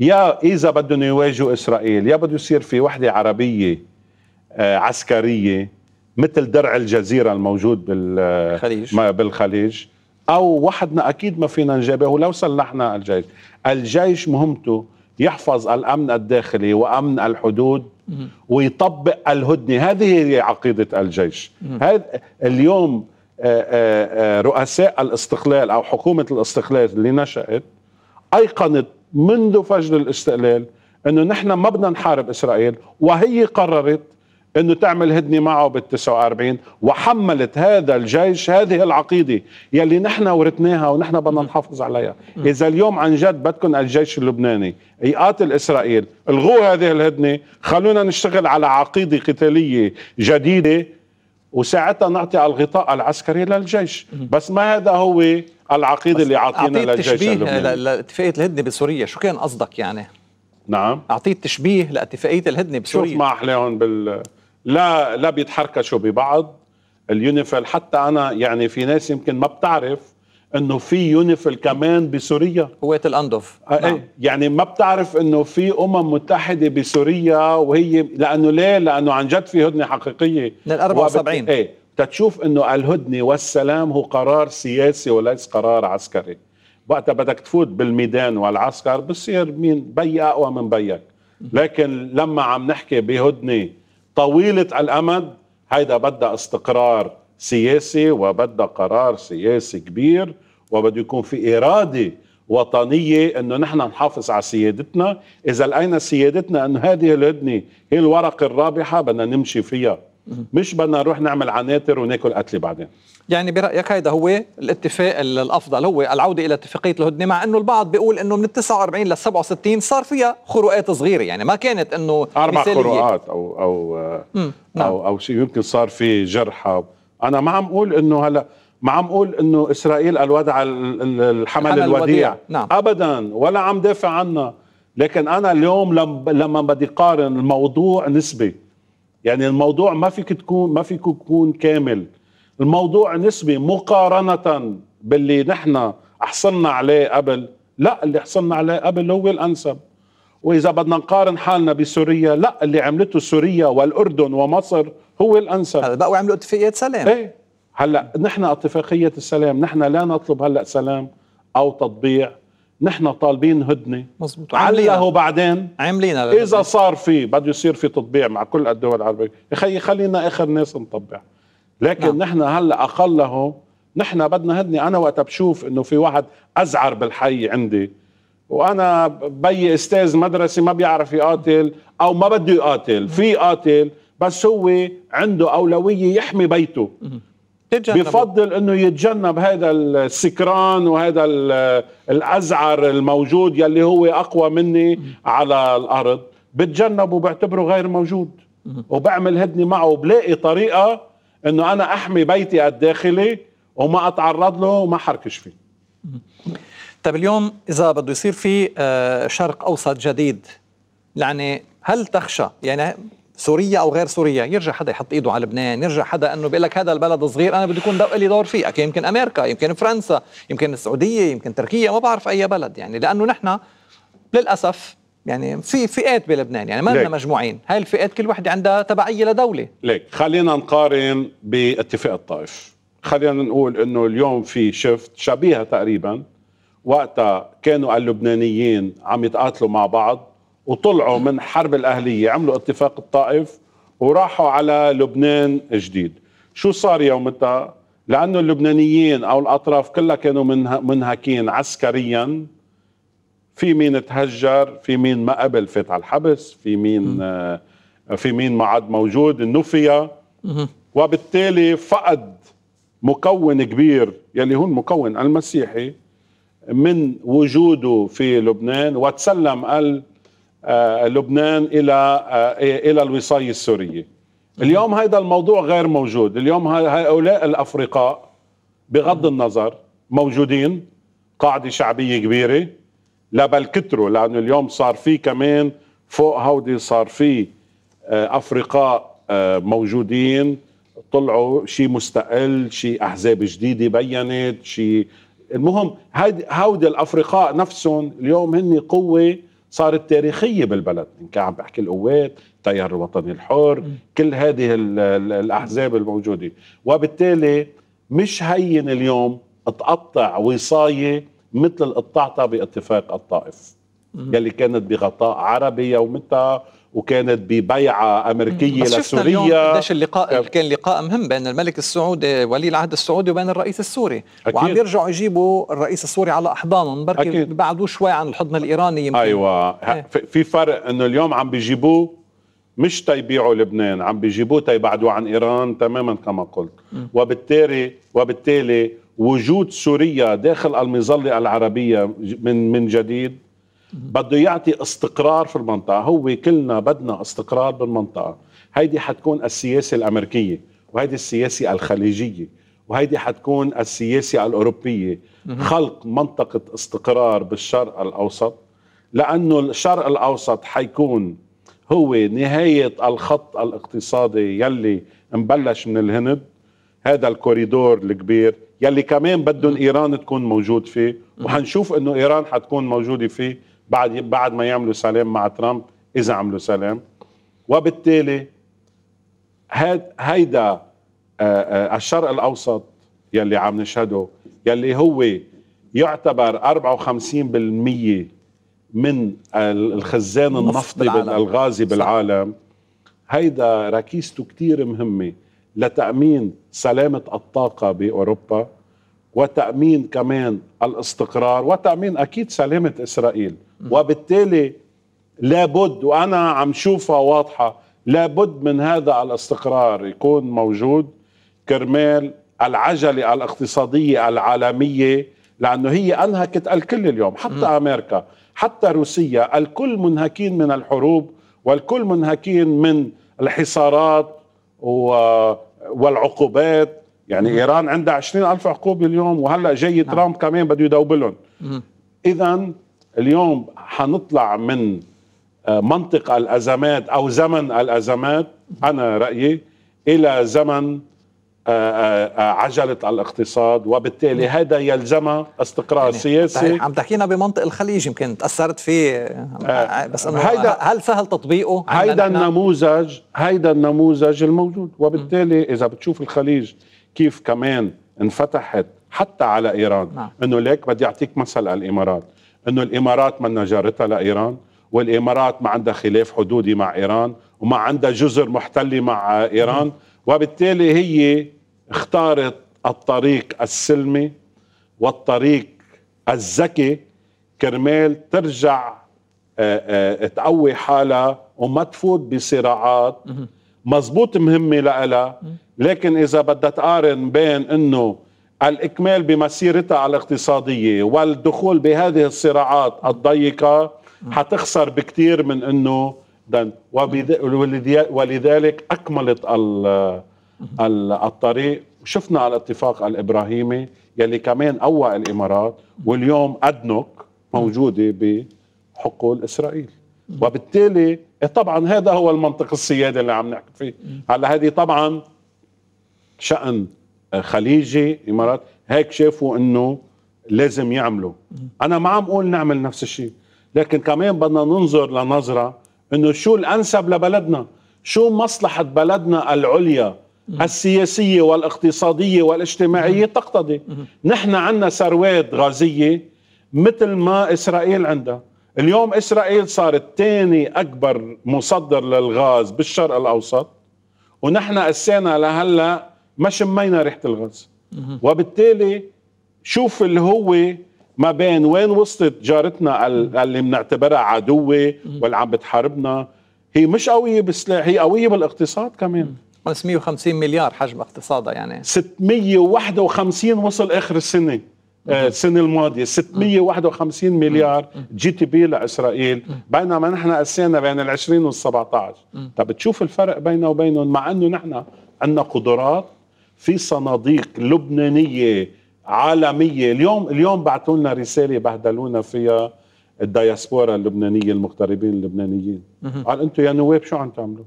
يا إذا بدهم يواجهوا إسرائيل يا بده يصير في وحدة عربية آه عسكرية مثل درع الجزيرة الموجود بالخليج بالخليج أو وحدنا أكيد ما فينا نجابه ولو سلحنا الجيش الجيش مهمته يحفظ الامن الداخلي وامن الحدود ويطبق الهدنه هذه هي عقيده الجيش هذا اليوم آه، آه، آه، رؤساء الاستقلال او حكومه الاستقلال اللي نشات ايقنت منذ فجر الاستقلال انه نحن ما بدنا نحارب اسرائيل وهي قررت انه تعمل هدنه معه بال 49 وحملت هذا الجيش هذه العقيده يلي نحن ورثناها ونحن بدنا نحافظ عليها، اذا اليوم عن جد بدكم الجيش اللبناني يقاتل اسرائيل، الغوا هذه الهدنه، خلونا نشتغل على عقيده قتاليه جديده وساعتها نعطي الغطاء العسكري للجيش، بس ما هذا هو العقيده اللي عاطينا للجيش اللبناني اعطيت لاتفاقيه الهدنه بسوريا، شو كان قصدك يعني؟ نعم اعطيت تشبيه لاتفاقيه الهدنه بسوريا شوف ما احلاهم بال لا لا بيتحركشوا ببعض اليونيفل حتى انا يعني في ناس يمكن ما بتعرف انه في يونيفل كمان بسوريا قوات الاندف آه إيه، نعم. يعني ما بتعرف انه في امم متحده بسوريا وهي لانه ليه؟ لانه عن جد في هدنه حقيقيه من ال 74 ايه تتشوف انه الهدنه والسلام هو قرار سياسي وليس قرار عسكري وقتها بدك تفوت بالميدان والعسكر بصير مين بي اقوى من بيك لكن لما عم نحكي بهدنه طويله الامد هيدا بدها استقرار سياسي وبدها قرار سياسي كبير وبده يكون في اراده وطنيه انه نحن نحافظ على سيادتنا اذا لقينا سيادتنا أن هذه الهدنه هي الورقه الرابحه بدنا نمشي فيها مش بدنا نروح نعمل عناتر وناكل قتله بعدين يعني برايك هيدا هو الاتفاق الافضل هو العوده الى اتفاقيه الهدنه مع انه البعض بيقول انه من 49 لل 67 صار فيها خروقات صغيره يعني ما كانت انه اربع خروقات او او مم. نعم. او او شيء يمكن صار في جرحى انا ما عم اقول انه هلا ما عم اقول انه اسرائيل الوضع الحمل الوديع, الوديع. نعم. ابدا ولا عم دافع عنها لكن انا اليوم لما بدي قارن الموضوع نسبي يعني الموضوع ما فيك تكون ما فيك تكون كامل الموضوع نسبي مقارنة باللي نحن حصلنا عليه قبل لا اللي حصلنا عليه قبل هو الأنسب وإذا بدنا نقارن حالنا بسوريا لا اللي عملته سوريا والأردن ومصر هو الأنسب هلا بقوا عملوا اتفاقية سلام ايه هلا نحن اتفاقية السلام نحن لا نطلب هلا سلام أو تطبيع نحن طالبين هدنه مزبوط عليها بعدين عاملينها اذا صار في بده يصير في تطبيع مع كل الدول العربيه يا خيي خلينا اخر ناس نطبع لكن نعم. نحن هلا اقله نحن بدنا هدنه انا وقت بشوف انه في واحد ازعر بالحي عندي وانا بي استاذ مدرسه ما بيعرف يقاتل او ما بده يقاتل في قاتل بس هو عنده اولويه يحمي بيته تتجنبه. بفضل انه يتجنب هذا السكران وهذا الازعر الموجود يلي هو اقوى مني على الارض بتجنبه وبعتبره غير موجود وبعمل هدنه معه وبلاقي طريقه انه انا احمي بيتي الداخلي وما اتعرض له وما حركش فيه طيب اليوم اذا بده يصير في آه، شرق اوسط جديد يعني هل تخشى يعني سورية أو غير سورية يرجع حدا يحط إيده على لبنان يرجع حدا أنه بيقول لك هذا البلد صغير أنا بدي يكون لي دور فيه أكيد يمكن أمريكا يمكن فرنسا يمكن السعودية يمكن تركيا ما بعرف أي بلد يعني لأنه نحن للأسف يعني في فئات بلبنان يعني ما لنا مجموعين هاي الفئات كل وحده عندها تبعية لدولة ليك خلينا نقارن باتفاق الطائف خلينا نقول انه اليوم في شفت شبيهة تقريبا وقتها كانوا اللبنانيين عم يتقاتلوا مع بعض وطلعوا من حرب الأهلية عملوا اتفاق الطائف وراحوا على لبنان جديد شو صار يومتها لأنه اللبنانيين أو الأطراف كلها كانوا منهكين عسكريا في مين تهجر في مين ما قبل فات على الحبس في مين آه في مين ما عاد موجود النفيا وبالتالي فقد مكون كبير يلي هو المكون المسيحي من وجوده في لبنان وتسلم قال آه، لبنان الى آه، إيه، الى الوصايه السوريه اليوم هذا الموضوع غير موجود اليوم هؤلاء الافرقاء بغض النظر موجودين قاعده شعبيه كبيره لا بل كتروا لانه اليوم صار في كمان فوق هودي صار في آه، افرقاء موجودين طلعوا شيء مستقل شيء احزاب جديده بينت شيء المهم هودي الافرقاء نفسهم اليوم هن قوه صارت تاريخية بالبلد إن كان عم بحكي القوات التيار الوطني الحر م. كل هذه الأحزاب الموجودة وبالتالي مش هين اليوم تقطع وصاية مثل القطعتها قطعتها باتفاق الطائف م. يلي كانت بغطاء عربي يومتها وكانت ببيعة أمريكية لسوريا بس اللقاء كان, كان لقاء مهم بين الملك السعودي ولي العهد السعودي وبين الرئيس السوري أكيد. وعم يرجعوا يجيبوا الرئيس السوري على أحضانهم بركي بعدوه شوي عن الحضن الإيراني يمكن. أيوة إيه. في فرق أنه اليوم عم بيجيبوه مش تيبيعوا لبنان عم بيجيبوه تيبعدوا عن ايران تماما كما قلت وبالتالي وبالتالي وجود سوريا داخل المظله العربيه من من جديد بده يعطي استقرار في المنطقه هو كلنا بدنا استقرار بالمنطقه هيدي حتكون السياسه الامريكيه وهيدي السياسه الخليجيه وهيدي حتكون السياسه الاوروبيه خلق منطقه استقرار بالشرق الاوسط لانه الشرق الاوسط حيكون هو نهايه الخط الاقتصادي يلي مبلش من الهند هذا الكوريدور الكبير يلي كمان بدهم ايران تكون موجود فيه وحنشوف انه ايران حتكون موجوده فيه بعد بعد ما يعملوا سلام مع ترامب اذا عملوا سلام وبالتالي هاد هيدا آه، آه، الشرق الاوسط يلي عم نشهده يلي هو يعتبر 54% من الخزان النفطي الغازي بالعالم هيدا ركيزته كتير مهمة لتأمين سلامة الطاقة بأوروبا وتأمين كمان الاستقرار وتأمين أكيد سلامة إسرائيل وبالتالي لابد وانا عم شوفها واضحه لابد من هذا الاستقرار يكون موجود كرمال العجله الاقتصاديه العالميه لانه هي انهكت الكل اليوم حتى م. امريكا حتى روسيا الكل منهكين من الحروب والكل منهكين من الحصارات والعقوبات يعني م. ايران عندها عشرين الف عقوبه اليوم وهلا جاي نعم. ترامب كمان بده يدوبلهم اذا اليوم حنطلع من آه، منطق الأزمات أو زمن الأزمات أنا رأيي إلى زمن آه، آه، عجلة الاقتصاد وبالتالي هذا يلزم استقرار يعني سياسي عم تحكينا بمنطق الخليج يمكن تأثرت فيه بس إنه هيدا هل سهل تطبيقه هيدا النموذج هيدا النموذج الموجود وبالتالي إذا بتشوف الخليج كيف كمان انفتحت حتى على إيران نعم. إنه ليك بدي أعطيك مثل الإمارات انه الامارات منا جارتها لايران والامارات ما عندها خلاف حدودي مع ايران وما عندها جزر محتله مع ايران وبالتالي هي اختارت الطريق السلمي والطريق الذكي كرمال ترجع آه، آه، تقوي حالها وما تفوت بصراعات مزبوط مهمة لها لكن إذا بدها تقارن بين أنه الاكمال بمسيرتها الاقتصاديه والدخول بهذه الصراعات الضيقه حتخسر بكثير من انه ولذلك اكملت الطريق شفنا الاتفاق الابراهيمي يلي كمان قوى الامارات واليوم ادنك موجوده بحقول اسرائيل وبالتالي إيه طبعا هذا هو المنطق السيادي اللي عم نحكي فيه هلا هذه طبعا شان خليجي امارات هيك شافوا انه لازم يعملوا انا ما عم اقول نعمل نفس الشيء لكن كمان بدنا ننظر لنظره انه شو الانسب لبلدنا شو مصلحه بلدنا العليا السياسيه والاقتصاديه والاجتماعيه تقتضي نحن عندنا ثروات غازيه مثل ما اسرائيل عندها اليوم اسرائيل صارت ثاني اكبر مصدر للغاز بالشرق الاوسط ونحن قسينا لهلا ما شمينا ريحه الغاز وبالتالي شوف اللي هو ما بين وين وصلت جارتنا اللي بنعتبرها عدوة واللي عم بتحاربنا هي مش قوية بالسلاح هي قوية بالاقتصاد كمان 550 مليار حجم اقتصادها يعني 651 وصل اخر السنة آه، السنة الماضية 651 مليار جي تي بي لإسرائيل بينما نحن قسينا بين ال 20 وال 17 طب تشوف الفرق بينه وبينهم مع أنه نحن عندنا قدرات في صناديق لبنانيه عالميه اليوم اليوم بعثوا لنا رساله بهدلونا فيها الدياسبورا اللبنانيه المغتربين اللبنانيين قال انتم يا نواب شو عم تعملوا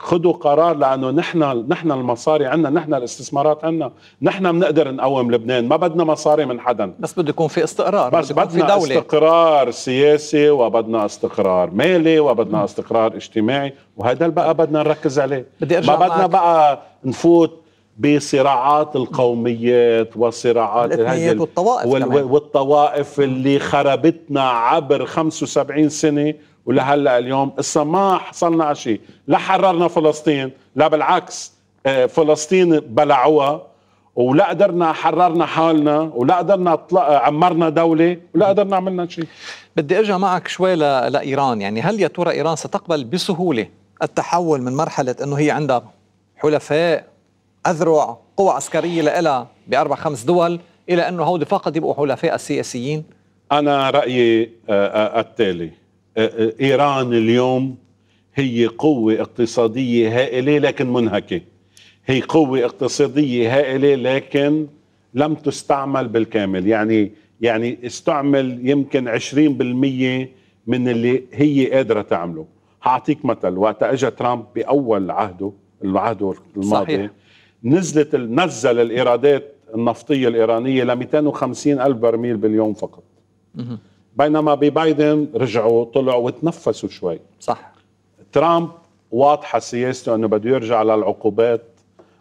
خذوا قرار لانه نحن نحن المصاري عندنا نحن الاستثمارات عندنا نحن بنقدر نقوم لبنان ما بدنا مصاري من حدا بس بده يكون في استقرار بس بدنا في دولة. استقرار سياسي وبدنا استقرار مالي وبدنا م. استقرار اجتماعي وهذا بقى بدنا نركز عليه بدي أرجع ما بدنا معك. بقى نفوت بصراعات القوميات وصراعات الاثنيات والطوائف وال والطوائف اللي خربتنا عبر 75 سنه ولهلا اليوم اسا ما حصلنا على شيء لا حررنا فلسطين لا بالعكس آه، فلسطين بلعوها ولا قدرنا حررنا حالنا ولا قدرنا آه، عمرنا دولة ولا قدرنا عملنا شيء بدي أرجع معك شوي لإيران يعني هل يا ترى إيران ستقبل بسهولة التحول من مرحلة أنه هي عندها حلفاء اذرع قوى عسكريه لها باربع خمس دول الى انه هودي فقط يبقوا حلفاء السياسيين؟ انا رايي آه، آه، التالي آه، ايران اليوم هي قوه اقتصاديه هائله لكن منهكه هي قوه اقتصاديه هائله لكن لم تستعمل بالكامل يعني يعني استعمل يمكن 20% من اللي هي قادره تعمله هعطيك مثل وقت اجى ترامب باول عهده العهد الماضي صحيح. نزلت نزل الايرادات النفطيه الايرانيه ل 250 الف برميل باليوم فقط بينما ببايدن رجعوا طلعوا وتنفسوا شوي صح ترامب واضحه سياسته انه بده يرجع للعقوبات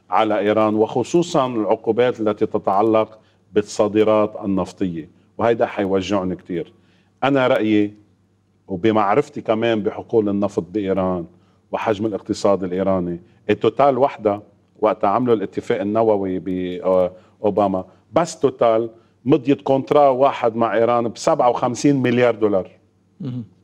على ايران وخصوصا العقوبات التي تتعلق بالصادرات النفطيه وهيدا حيوجعني كثير انا رايي وبمعرفتي كمان بحقول النفط بايران وحجم الاقتصاد الايراني التوتال وحده وقت عملوا الاتفاق النووي باوباما آه، بس توتال مضيت كونترا واحد مع ايران ب 57 مليار دولار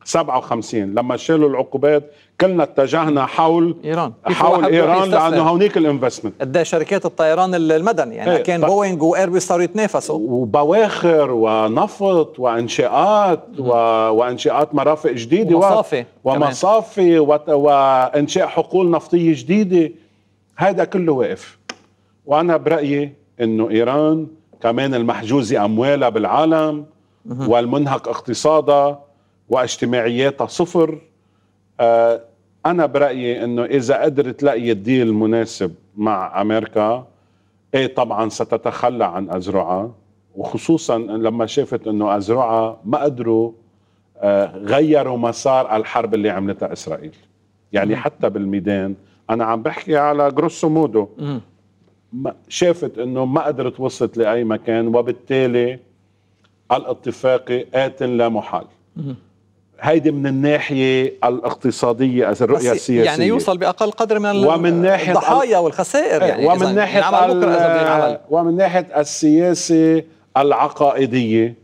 57 لما شالوا العقوبات كلنا اتجهنا حول ايران حول ايران لانه هونيك الانفستمنت قد إيه شركات الطيران المدني يعني إيه، كان ط... بوينغ وايربيس صاروا يتنافسوا وبواخر ونفط وانشاءات و... وانشاءات مرافق جديده ومصافي و... ومصافي و... وانشاء حقول نفطيه جديده هذا كله واقف وانا برايي انه ايران كمان المحجوزه اموالها بالعالم والمنهك اقتصادها واجتماعياتها صفر آه، انا برايي انه اذا قدرت تلاقي الديل المناسب مع امريكا ايه طبعا ستتخلى عن ازرعه وخصوصا لما شافت انه ازرعه ما قدروا آه، غيروا مسار الحرب اللي عملتها اسرائيل يعني حتى بالميدان انا عم بحكي على جروسو مودو شافت انه ما قدرت وصلت لاي مكان وبالتالي الاتفاقي ات لا محال هيدي من الناحيه الاقتصاديه الرؤيه يعني السياسيه يعني يوصل باقل قدر من ومن ناحيه الضحايا والخسائر إيه، يعني ومن ناحيه نعم ومن ناحيه السياسه العقائديه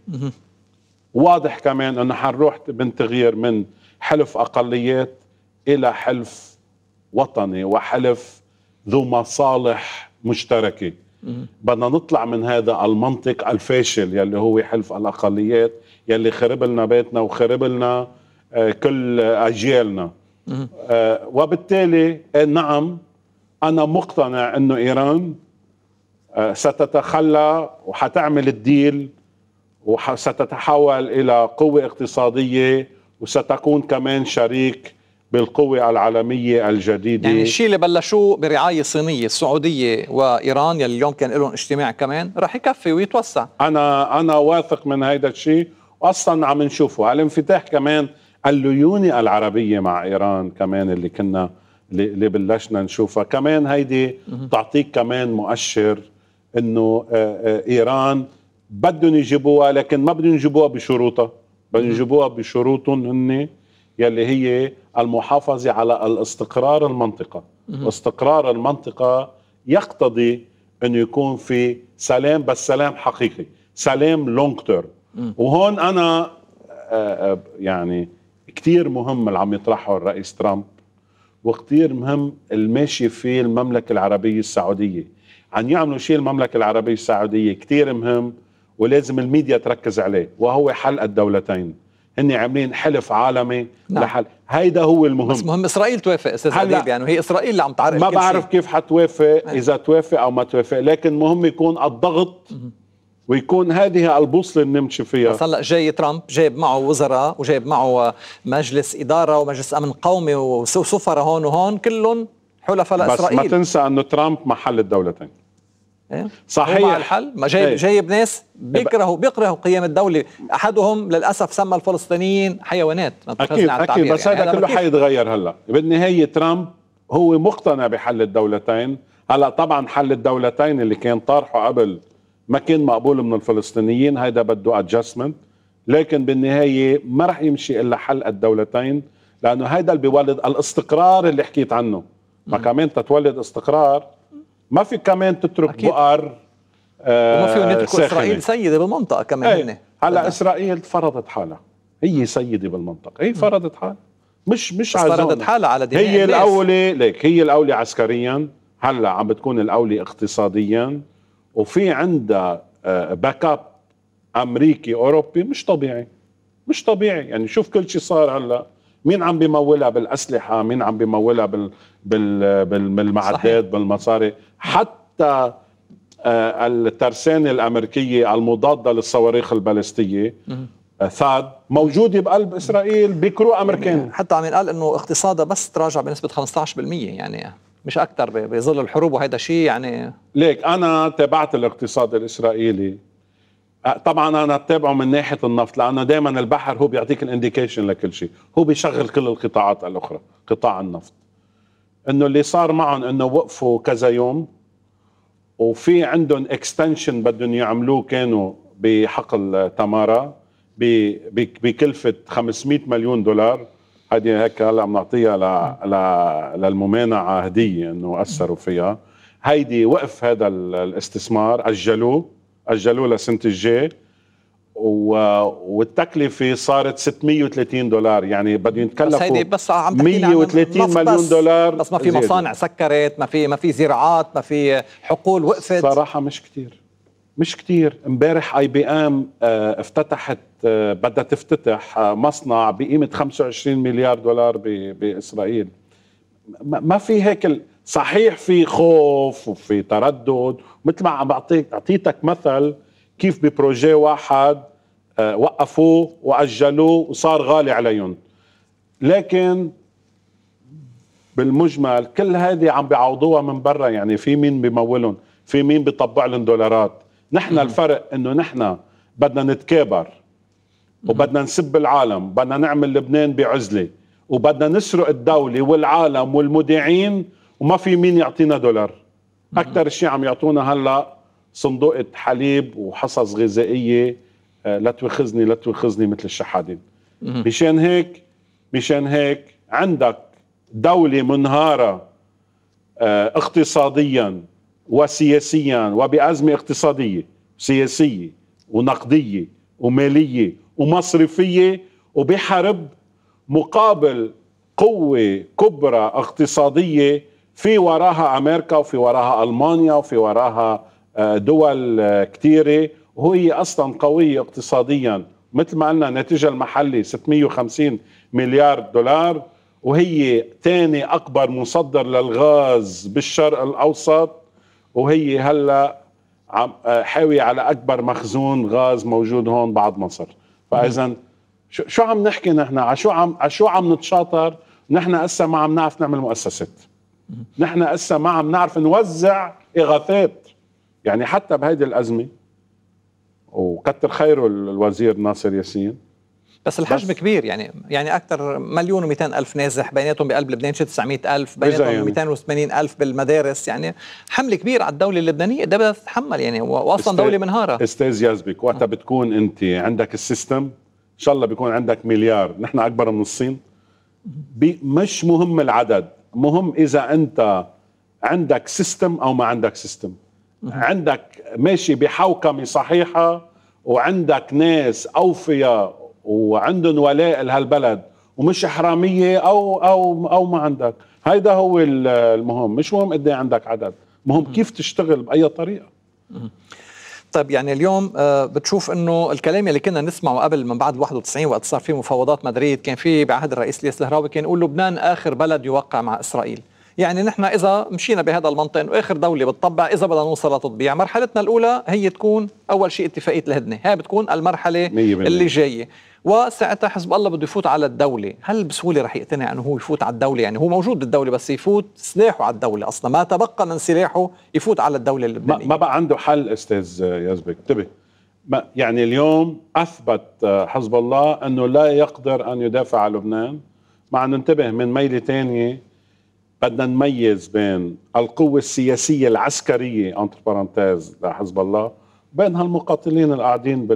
واضح كمان انه حنروح بنتغير من حلف اقليات الى حلف وطني وحلف ذو مصالح مشتركه بدنا نطلع من هذا المنطق الفاشل يلي هو حلف الاقليات يلي خرب لنا بيتنا وخرب لنا آه، كل اجيالنا آه، وبالتالي آه، نعم انا مقتنع انه ايران ستتخلى وحتعمل الديل وستتحول الى قوه اقتصاديه وستكون كمان شريك بالقوة العالمية الجديدة يعني الشيء اللي بلشوه برعاية صينية السعودية وإيران يلي اليوم كان لهم اجتماع كمان رح يكفي ويتوسع أنا أنا واثق من هيدا الشيء أصلا عم نشوفه الانفتاح كمان الليونة العربية مع إيران كمان اللي كنا اللي بلشنا نشوفها كمان هيدي تعطيك كمان مؤشر انه آه، آه، ايران بدهم يجيبوها لكن ما بدهم يجيبوها بشروطها بدهم يجيبوها بشروطهم هن يلي هي المحافظة على الاستقرار المنطقة استقرار المنطقة يقتضي أن يكون في سلام بس سلام حقيقي سلام لونج تيرم وهون أنا آه، آه، يعني كتير مهم اللي عم يطرحه الرئيس ترامب وكتير مهم الماشي فيه المملكة العربية السعودية عن يعملوا شيء المملكة العربية السعودية كتير مهم ولازم الميديا تركز عليه وهو حل الدولتين هن عاملين حلف عالمي نعم. لحل هيدا هو المهم بس مهم اسرائيل توافق استاذ عديد يعني هي اسرائيل اللي عم تعرف ما بعرف كيف حتوافق نعم. اذا توافق او ما توافق لكن مهم يكون الضغط ويكون هذه البوصلة اللي نمشي فيها بس هلا جاي ترامب جايب معه وزراء وجايب معه مجلس إدارة ومجلس أمن قومي وسفراء هون وهون كلهم حلفاء إسرائيل بس ما تنسى أنه ترامب محل الدولتين إيه؟ صحيح مع الحل ما جايب إيه. جايب ناس إيه. بيكرهوا بيكرهوا قيام الدوله احدهم للاسف سمى الفلسطينيين حيوانات اكيد اكيد بس يعني هذا كله حيتغير هلا بالنهايه ترامب هو مقتنع بحل الدولتين هلا طبعا حل الدولتين اللي كان طارحه قبل ما كان مقبول من الفلسطينيين هيدا بده ادجستمنت لكن بالنهايه ما راح يمشي الا حل الدولتين لانه هيدا اللي بيولد الاستقرار اللي حكيت عنه ما كمان تتولد استقرار ما في كمان تترك أكيد. بؤر آه وما في يتركوا اسرائيل سيده بالمنطقه كمان إيه، هن هلا اسرائيل فرضت حالها هي سيده بالمنطقه هي فرضت حالها مش مش فرضت حالها على دماء هي الاولى ليك هي الاولى عسكريا هلا عم بتكون الاولى اقتصاديا وفي عندها باك آه، اب امريكي اوروبي مش طبيعي مش طبيعي يعني شوف كل شيء صار هلا مين عم بيمولها بالاسلحه مين عم بيمولها بال... بال... بالمعدات بالمصاري حتى آه، الترسانة الأمريكية المضادة للصواريخ البالستية آه، ثاد موجود بقلب اسرائيل بكرو امريكان يعني حتى عم ينقال انه اقتصادها بس تراجع بنسبه 15% يعني مش اكثر بظل الحروب وهذا شيء يعني ليك انا تابعت الاقتصاد الاسرائيلي آه، طبعا انا اتابعه من ناحيه النفط لانه دائما البحر هو بيعطيك الانديكيشن لكل شيء هو بيشغل كل القطاعات الاخرى قطاع النفط انه اللي صار معهم انه وقفوا كذا يوم وفي عندهم اكستنشن بدهم يعملوه كانوا بحقل تمارا بكلفه 500 مليون دولار هذه هيك هلا بنعطيها للممانعه هديه انه اثروا فيها هيدي وقف هذا الاستثمار اجلوه اجلوه لسنه الجاي والتكلفه صارت 630 دولار يعني بدهم يتكلفوا بس هيدي بس عم 130 مليون دولار بس ما في مصانع سكرت ما في ما في زراعات ما في حقول وقفت صراحه مش كتير مش كتير امبارح اي بي ام آه، افتتحت آه، بدها تفتتح آه، مصنع بقيمه 25 مليار دولار باسرائيل ما في هيك صحيح في خوف وفي تردد مثل ما عم بعطيك اعطيتك مثل كيف ببروجي واحد آه، وقفوه واجلوه وصار غالي عليهم لكن بالمجمل كل هذه عم بيعوضوها من برا يعني في مين بيمولهم في مين بيطبع لهم دولارات نحن الفرق انه نحن بدنا نتكابر وبدنا نسب العالم بدنا نعمل لبنان بعزله وبدنا نسرق الدولة والعالم والمودعين وما في مين يعطينا دولار أكثر شيء عم يعطونا هلا صندوقة حليب وحصص غذائية آه، لا توخزني لا توخزني مثل الشحادين مشان هيك مشان هيك عندك دولة منهارة آه، اقتصاديا وسياسيا وبأزمة اقتصادية سياسية ونقدية ومالية ومصرفية وبحرب مقابل قوة كبرى اقتصادية في وراها أمريكا وفي وراها ألمانيا وفي وراها آه، دول آه، كثيره وهي اصلا قويه اقتصاديا مثل ما قلنا نتيجة المحلي 650 مليار دولار وهي ثاني اكبر مصدر للغاز بالشرق الاوسط وهي هلا عم آه، حاوي على اكبر مخزون غاز موجود هون بعد مصر فاذا شو عم نحكي نحن على شو عم على شو عم نتشاطر نحن أسا ما عم نعرف نعمل مؤسسات نحن أسا ما عم نعرف نوزع اغاثات يعني حتى بهيدي الازمه وكتر خيره الوزير ناصر ياسين بس الحجم بس كبير يعني يعني اكثر مليون و الف نازح بيناتهم بقلب لبنان شي 900 الف بيناتهم يعني. 280 الف بالمدارس يعني حمل كبير على الدوله اللبنانيه ده بدها تتحمل يعني واصلا دوله منهاره استاذ يزبك وقتها آه. بتكون انت عندك السيستم ان شاء الله بيكون عندك مليار نحن اكبر من الصين مش مهم العدد مهم اذا انت عندك سيستم او ما عندك سيستم عندك ماشي بحوكمة صحيحة وعندك ناس أوفياء وعندهم ولاء لهالبلد ومش حرامية أو أو أو ما عندك هيدا هو المهم مش مهم قد إيه عندك عدد مهم كيف تشتغل بأي طريقة طيب يعني اليوم آه، بتشوف انه الكلام اللي كنا نسمعه قبل من بعد 91 وقت صار في مفاوضات مدريد كان في بعهد الرئيس الياس الهراوي كان يقول لبنان اخر بلد يوقع مع اسرائيل يعني نحن اذا مشينا بهذا المنطق واخر دوله بتطبع اذا بدنا نوصل لتطبيع مرحلتنا الاولى هي تكون اول شيء اتفاقيه الهدنه هاي بتكون المرحله اللي جايه وساعتها حزب الله بده يفوت على الدولة هل بسهولة رح يقتنع أنه هو يفوت على الدولة يعني هو موجود بالدولة بس يفوت سلاحه على الدولة أصلا ما تبقى من سلاحه يفوت على الدولة اللبنانية ما بقى عنده حل أستاذ يزبك انتبه يعني اليوم أثبت حزب الله أنه لا يقدر أن يدافع عن لبنان مع أن ننتبه من ميلة ثانية بدنا نميز بين القوة السياسية العسكرية انتر بارانتيز لحزب الله بين هالمقاتلين القاعدين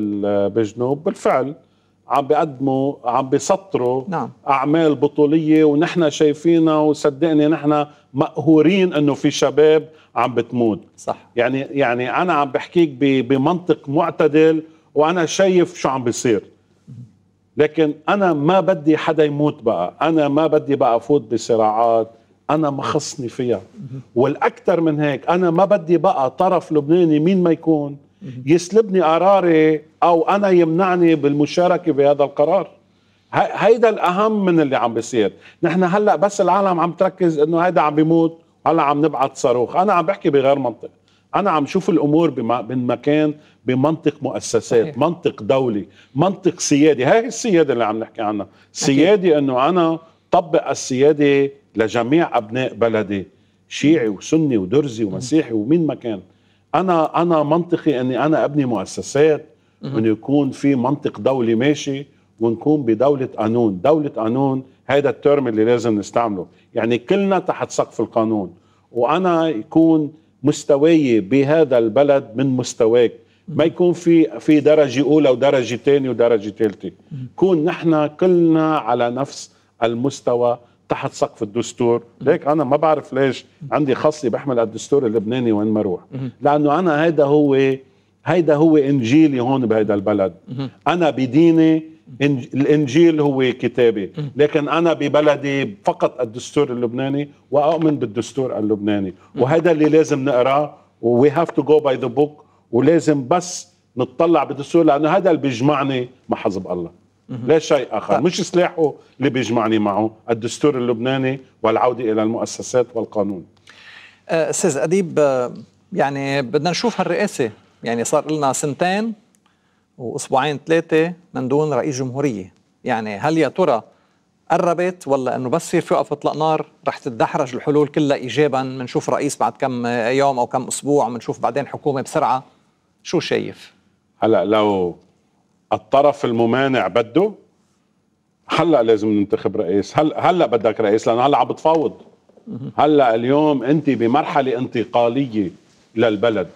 بالجنوب بالفعل عم بيقدموا عم بيسطروا نعم. اعمال بطوليه ونحن شايفينها وصدقني نحن مقهورين انه في شباب عم بتموت صح يعني يعني انا عم بحكيك بمنطق معتدل وانا شايف شو عم بيصير لكن انا ما بدي حدا يموت بقى انا ما بدي بقى افوت بصراعات انا ما خصني فيها والاكثر من هيك انا ما بدي بقى طرف لبناني مين ما يكون يسلبني قراري او انا يمنعني بالمشاركه بهذا القرار هيدا الاهم من اللي عم بيصير نحن هلا بس العالم عم تركز انه هيدا عم بيموت هلا عم نبعث صاروخ انا عم بحكي بغير منطق انا عم شوف الامور من مكان بمنطق مؤسسات صحيح. منطق دولي منطق سيادي هاي السياده اللي عم نحكي عنها سيادي انه انا طبق السياده لجميع ابناء بلدي شيعي وسني ودرزي ومسيحي ومين ما كان انا انا منطقي اني انا ابني مؤسسات وانه يكون في منطق دولي ماشي ونكون بدوله قانون دوله قانون هذا الترم اللي لازم نستعمله يعني كلنا تحت سقف القانون وانا يكون مستواي بهذا البلد من مستواك ما يكون في في درجه اولى ودرجه ثانيه ودرجه ثالثه كون نحن كلنا على نفس المستوى تحت سقف الدستور ليك انا ما بعرف ليش عندي خاصيه بحمل الدستور اللبناني وين ما اروح لانه انا هيدا هو هيدا هو انجيلي هون بهيدا البلد انا بديني الانجيل هو كتابي لكن انا ببلدي فقط الدستور اللبناني واؤمن بالدستور اللبناني وهذا اللي لازم نقراه وي هاف تو جو باي ذا بوك ولازم بس نتطلع بالدستور لانه هذا اللي بيجمعني مع حزب الله لا شيء اخر مش سلاحه اللي بيجمعني معه الدستور اللبناني والعوده الى المؤسسات والقانون أه، استاذ اديب أه، يعني بدنا نشوف هالرئاسه يعني صار لنا سنتين واسبوعين ثلاثه من دون رئيس جمهوريه يعني هل يا ترى قربت ولا انه بس يصير في وقف اطلاق نار رح تتدحرج الحلول كلها ايجابا بنشوف رئيس بعد كم يوم او كم اسبوع بنشوف بعدين حكومه بسرعه شو شايف هلا لو الطرف الممانع بده هلا لازم ننتخب رئيس هلا هلا بدك رئيس لانه هلا عم بتفاوض هلا اليوم انت بمرحله انتقاليه للبلد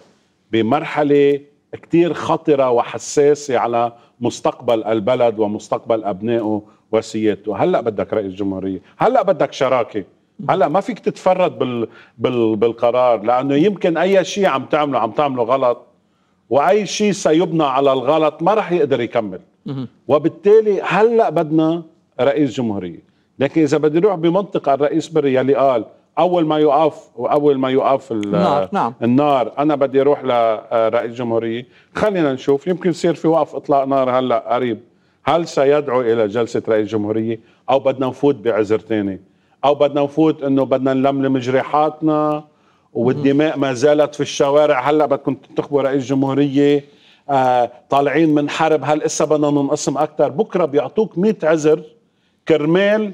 بمرحله كثير خطره وحساسه على مستقبل البلد ومستقبل ابنائه وسيادته هلا بدك رئيس جمهوريه هلا بدك شراكه هلا ما فيك تتفرد بال... بال... بالقرار لانه يمكن اي شيء عم تعمله عم تعمله غلط واي شيء سيبنى على الغلط ما راح يقدر يكمل وبالتالي هلا بدنا رئيس جمهوريه لكن اذا بدي اروح بمنطق الرئيس بري يلي قال اول ما يقف واول ما يقف النار نعم. النار انا بدي اروح لرئيس جمهوريه خلينا نشوف يمكن يصير في وقف اطلاق نار هلا قريب هل سيدعو الى جلسه رئيس جمهوريه او بدنا نفوت بعذر ثاني او بدنا نفوت انه بدنا نلملم جريحاتنا والدماء ما زالت في الشوارع هلا بدكم تنتخبوا رئيس جمهوريه آه طالعين من حرب هل اسا بدنا ننقسم اكثر بكره بيعطوك 100 عذر كرمال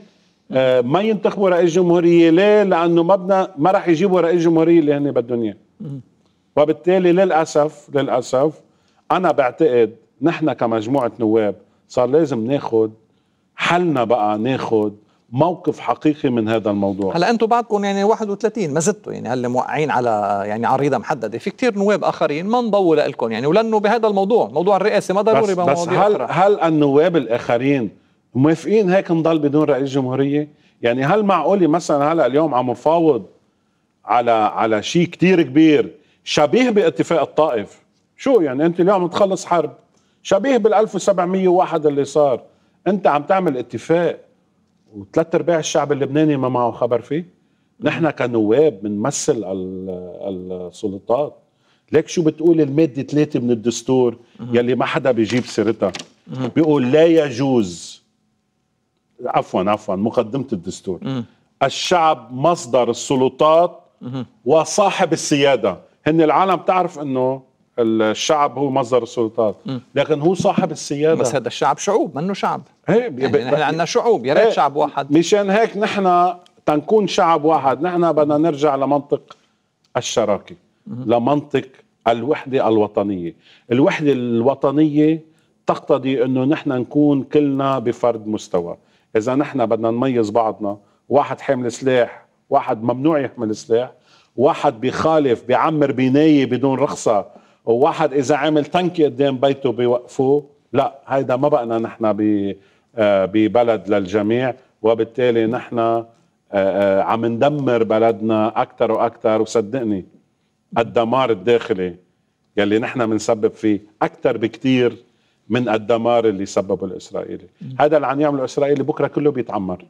آه ما ينتخبوا رئيس جمهوريه ليه لانه ما بدنا ما راح يجيبوا رئيس جمهوريه اللي هن بدهم اياه وبالتالي للاسف للاسف انا بعتقد نحن كمجموعه نواب صار لازم ناخذ حلنا بقى ناخذ موقف حقيقي من هذا الموضوع هلا انتم بعدكم يعني 31 ما زدتوا يعني هلا موقعين على يعني عريضه محدده في كثير نواب اخرين ما انضوا لكم يعني ولانه بهذا الموضوع موضوع الرئاسه ما ضروري بس, بس هل أخرى. هل النواب الاخرين موافقين هيك نضل بدون رئيس جمهوريه يعني هل معقول مثلا هلا اليوم عم مفاوض على على شيء كثير كبير شبيه باتفاق الطائف شو يعني انت اليوم تخلص حرب شبيه بال 1701 اللي صار انت عم تعمل اتفاق وثلاث ارباع الشعب اللبناني ما معه خبر فيه نحن كنواب بنمثل السلطات ليك شو بتقول الماده ثلاثه من الدستور يلي ما حدا بيجيب سيرتها بيقول لا يجوز عفوا عفوا مقدمه الدستور الشعب مصدر السلطات وصاحب السياده هن العالم تعرف انه الشعب هو مصدر السلطات لكن هو صاحب السياده بس هذا الشعب شعوب منه شعب ايه يعني نحن عندنا إيه، شعوب يا ريت شعب واحد مشان هيك نحن تنكون شعب واحد نحن بدنا نرجع لمنطق الشراكه لمنطق الوحده الوطنيه الوحده الوطنيه تقتضي انه نحن نكون كلنا بفرد مستوى اذا نحن بدنا نميز بعضنا واحد حامل سلاح واحد ممنوع يحمل سلاح واحد بخالف بيعمر بنايه بدون رخصه وواحد اذا عمل تنكي قدام بيته بيوقفوه لا هيدا ما بقنا نحن آه، ببلد للجميع وبالتالي نحن آه، آه، عم ندمر بلدنا اكثر واكثر وصدقني الدمار الداخلي يلي نحن بنسبب فيه اكثر بكثير من الدمار اللي سببه الاسرائيلي هذا اللي عم يعمله الاسرائيلي بكره كله بيتعمر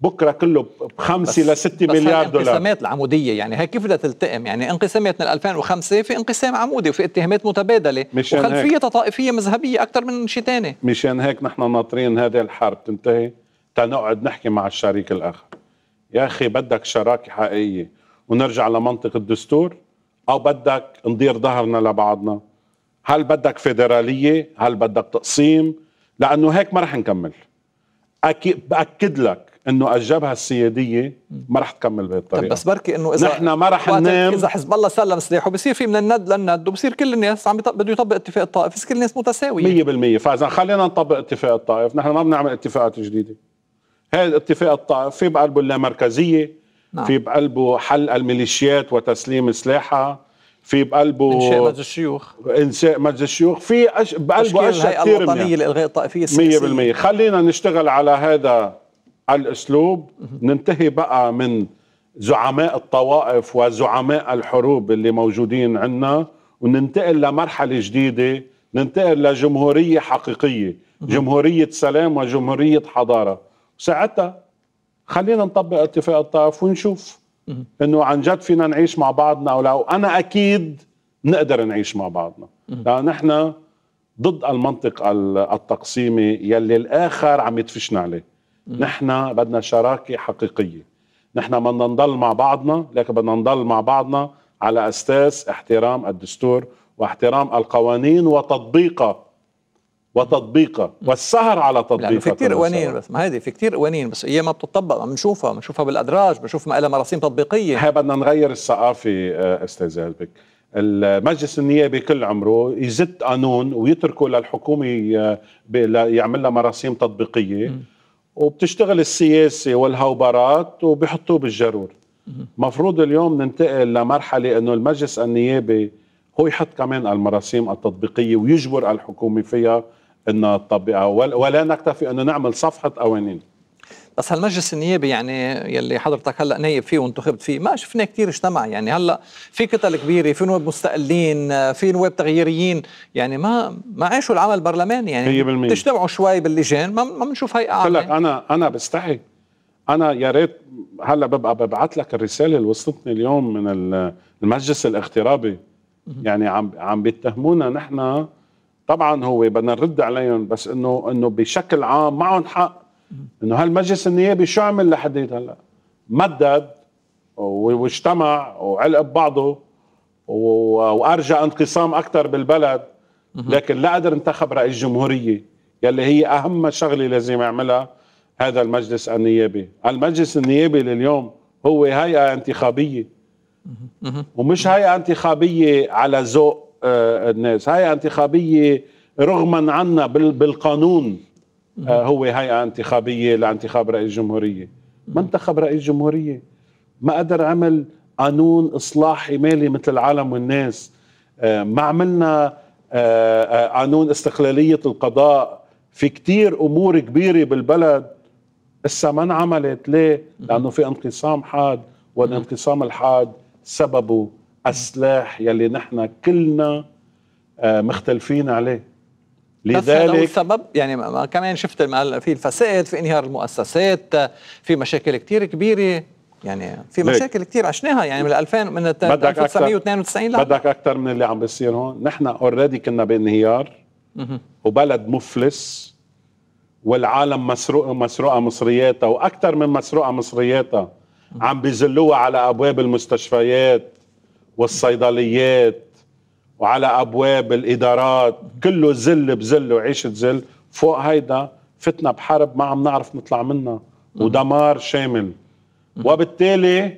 بكره كله بخمسه لستة مليار دولار الانقسامات العموديه يعني هي كيف بدها تلتئم يعني انقسامات من 2005 في انقسام عمودي وفي اتهامات متبادله مشان وخلفيه طائفيه مذهبيه اكثر من شيء ثاني مشان هيك نحن ناطرين هذه الحرب تنتهي تنقعد نحكي مع الشريك الاخر يا اخي بدك شراكه حقيقيه ونرجع لمنطق الدستور او بدك ندير ظهرنا لبعضنا هل بدك فيدراليه هل بدك تقسيم لانه هيك ما رح نكمل أكيد باكد لك انه الجبهه السياديه ما رح تكمل بهي الطريقه طب بس بركي انه اذا نحن ما رح ننام اذا حزب الله سلم سلاحه بصير في من الند للند وبصير كل الناس عم بده يطبق اتفاق الطائف بس كل الناس متساويه 100% فاذا خلينا نطبق اتفاق الطائف نحن ما بنعمل اتفاقات جديده هذا اتفاق الطائف في بقلبه اللامركزيه نعم. في بقلبه حل الميليشيات وتسليم سلاحها في بقلبه انشاء مجلس الشيوخ انشاء مجلس الشيوخ في أش... بقلبه اشياء كثير الهيئه الوطنيه لالغاء الطائفيه السياسيه 100% خلينا نشتغل على هذا على الاسلوب ننتهي بقى من زعماء الطوائف وزعماء الحروب اللي موجودين عندنا وننتقل لمرحله جديده ننتقل لجمهوريه حقيقيه جمهوريه سلام وجمهوريه حضاره ساعتها خلينا نطبق اتفاق الطائف ونشوف انه عن جد فينا نعيش مع بعضنا او لا وانا اكيد نقدر نعيش مع بعضنا لان نحن ضد المنطق التقسيمي يلي الاخر عم يدفشنا عليه نحن بدنا شراكه حقيقيه نحن بدنا نضل مع بعضنا لكن بدنا نضل مع بعضنا على اساس احترام الدستور واحترام القوانين وتطبيقها وتطبيقها والسهر على تطبيقها يعني في كثير قوانين بس ما هذه في كثير قوانين بس هي ما بتطبق بنشوفها بنشوفها بالادراج بنشوف ما لها مراسيم تطبيقيه هي بدنا نغير الثقافه آه، استاذ البك المجلس النيابي كل عمره يزت قانون ويتركه للحكومه آه، يعمل لها مراسيم تطبيقيه م. وبتشتغل السياسه والهوبرات وبيحطوه بالجرور مفروض اليوم ننتقل لمرحله انه المجلس النيابي هو يحط كمان المراسيم التطبيقيه ويجبر الحكومه فيها انها تطبقها ولا نكتفي انه نعمل صفحه قوانين بس هالمجلس النيابي يعني يلي حضرتك هلا نايب فيه وانتخبت فيه ما شفنا كثير اجتمع يعني هلا في كتل كبيره في نواب مستقلين في نواب تغييريين يعني ما ما عاشوا العمل البرلماني يعني 100% تجتمعوا شوي باللجان ما بنشوف هي قلت لك انا انا بستحي انا يا ريت هلا ببقى ببعث لك الرساله اللي وصلتني اليوم من المجلس الاغترابي يعني عم عم بيتهمونا نحن طبعا هو بدنا نرد عليهم بس انه انه بشكل عام معهم حق انه هالمجلس النيابي شو عمل لحديت هلا؟ مدد واجتمع وعلق ببعضه وارجى انقسام اكثر بالبلد لكن لا قدر انتخب رئيس جمهوريه يلي هي اهم شغله لازم يعملها هذا المجلس النيابي، المجلس النيابي لليوم هو هيئه انتخابيه ومش هيئه انتخابيه على ذوق آه، الناس، هيئه انتخابيه رغما عنا بالقانون آه، هو هيئه انتخابيه لانتخاب رئيس جمهوريه ما انتخب رئيس جمهوريه ما قدر عمل قانون اصلاحي مالي مثل العالم والناس آه، ما عملنا آه، قانون استقلاليه القضاء في كتير امور كبيره بالبلد اسا ما انعملت ليه؟ لانه في انقسام حاد والانقسام الحاد سببه السلاح يلي نحن كلنا مختلفين عليه لذلك السبب يعني كمان شفت في الفساد في انهيار المؤسسات في مشاكل كثير كبيره يعني في مشاكل كثير عشناها يعني من 2000 من 1992 لا بدك اكثر من اللي عم بيصير هون نحن اوريدي كنا بانهيار وبلد مفلس والعالم مسروقه مسروقه مصرياتها واكثر من مسروقه مصرياتها عم بيزلوها على ابواب المستشفيات والصيدليات وعلى ابواب الادارات كله زل بزل وعيشه زل فوق هيدا فتنا بحرب ما عم نعرف نطلع منها ودمار شامل وبالتالي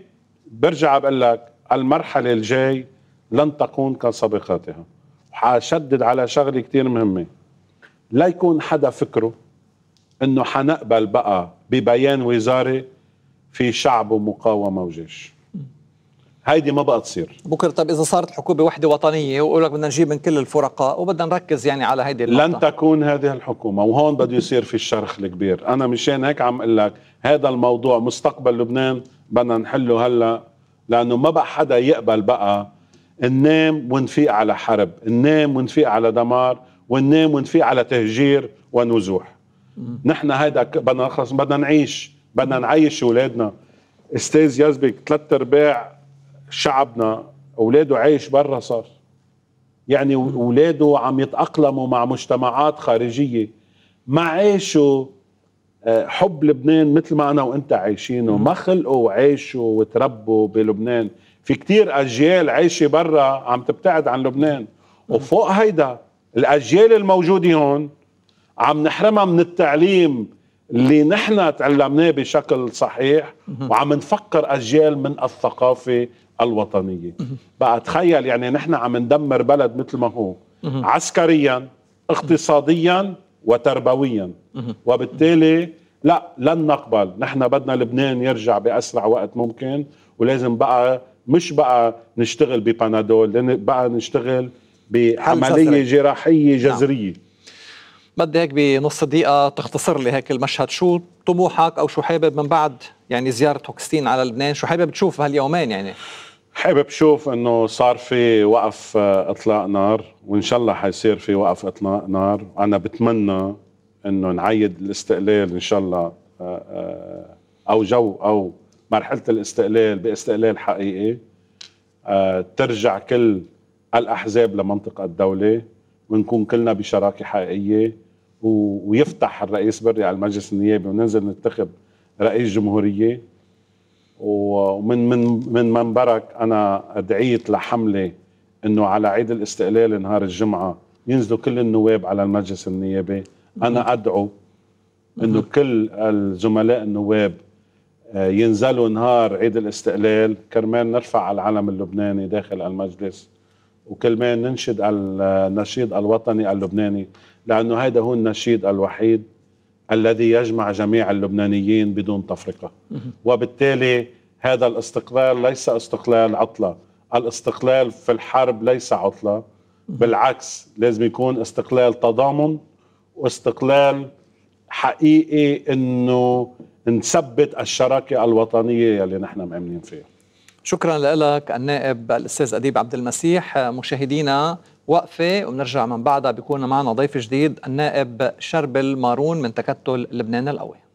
برجع بقول لك المرحله الجاي لن تكون كسابقاتها حشدد على شغله كثير مهمه لا يكون حدا فكره انه حنقبل بقى ببيان وزاري في شعب ومقاومه وجيش هيدي ما بقى تصير بكره طب اذا صارت الحكومه وحده وطنيه ويقول لك بدنا نجيب من كل الفرقاء وبدنا نركز يعني على هيدي النقطه لن تكون هذه الحكومه وهون بده يصير في الشرخ الكبير انا مشان هيك عم اقول لك هذا الموضوع مستقبل لبنان بدنا نحله هلا لانه ما بقى حدا يقبل بقى ننام ونفيق على حرب ننام ونفيق على دمار وننام ونفيق على تهجير ونزوح نحن هيدا بدنا نخلص بدنا نعيش بدنا نعيش اولادنا استاذ يزبك ثلاث ارباع شعبنا اولاده عايش برا صار يعني اولاده عم يتاقلموا مع مجتمعات خارجيه ما عاشوا آه، حب لبنان مثل ما انا وانت عايشينه ما خلقوا وعاشوا وتربوا بلبنان في كتير اجيال عايشه برا عم تبتعد عن لبنان وفوق هيدا الاجيال الموجوده هون عم نحرمها من التعليم اللي نحن تعلمناه بشكل صحيح وعم نفكر اجيال من الثقافه الوطنية بقى تخيل يعني نحن عم ندمر بلد مثل ما هو عسكريا اقتصاديا وتربويا وبالتالي لا لن نقبل نحن بدنا لبنان يرجع بأسرع وقت ممكن ولازم بقى مش بقى نشتغل ببنادول بقى نشتغل بعملية جراحية نعم. جذرية نعم. بدي هيك بنص دقيقة تختصر لي هيك المشهد شو طموحك أو شو حابب من بعد يعني زيارة هوكستين على لبنان شو حابب تشوف هاليومين يعني حابب شوف انه صار في وقف آه، اطلاق نار وان شاء الله حيصير في وقف اطلاق نار انا بتمنى انه نعيد الاستقلال ان شاء الله آه، آه، او جو او مرحله الاستقلال باستقلال حقيقي ترجع كل الاحزاب لمنطقه الدوله ونكون كلنا بشراكه حقيقيه ويفتح الرئيس بري على المجلس النيابي وننزل ننتخب رئيس جمهوريه ومن من من منبرك انا دعيت لحمله انه على عيد الاستقلال نهار الجمعه ينزلوا كل النواب على المجلس النيابي انا ادعو انه كل الزملاء النواب آه، ينزلوا نهار عيد الاستقلال كرمال نرفع العلم اللبناني داخل المجلس وكرمال ننشد النشيد آه، الوطني اللبناني لانه هذا هو النشيد الوحيد الذي يجمع جميع اللبنانيين بدون تفرقه وبالتالي هذا الاستقلال ليس استقلال عطله الاستقلال في الحرب ليس عطله بالعكس لازم يكون استقلال تضامن واستقلال حقيقي انه نثبت الشراكه الوطنيه اللي نحن مأمنين فيها شكرا لك النائب الاستاذ اديب عبد المسيح مشاهدينا وقفة وبنرجع من بعدها بيكون معنا ضيف جديد النائب شربل مارون من تكتل لبنان القوي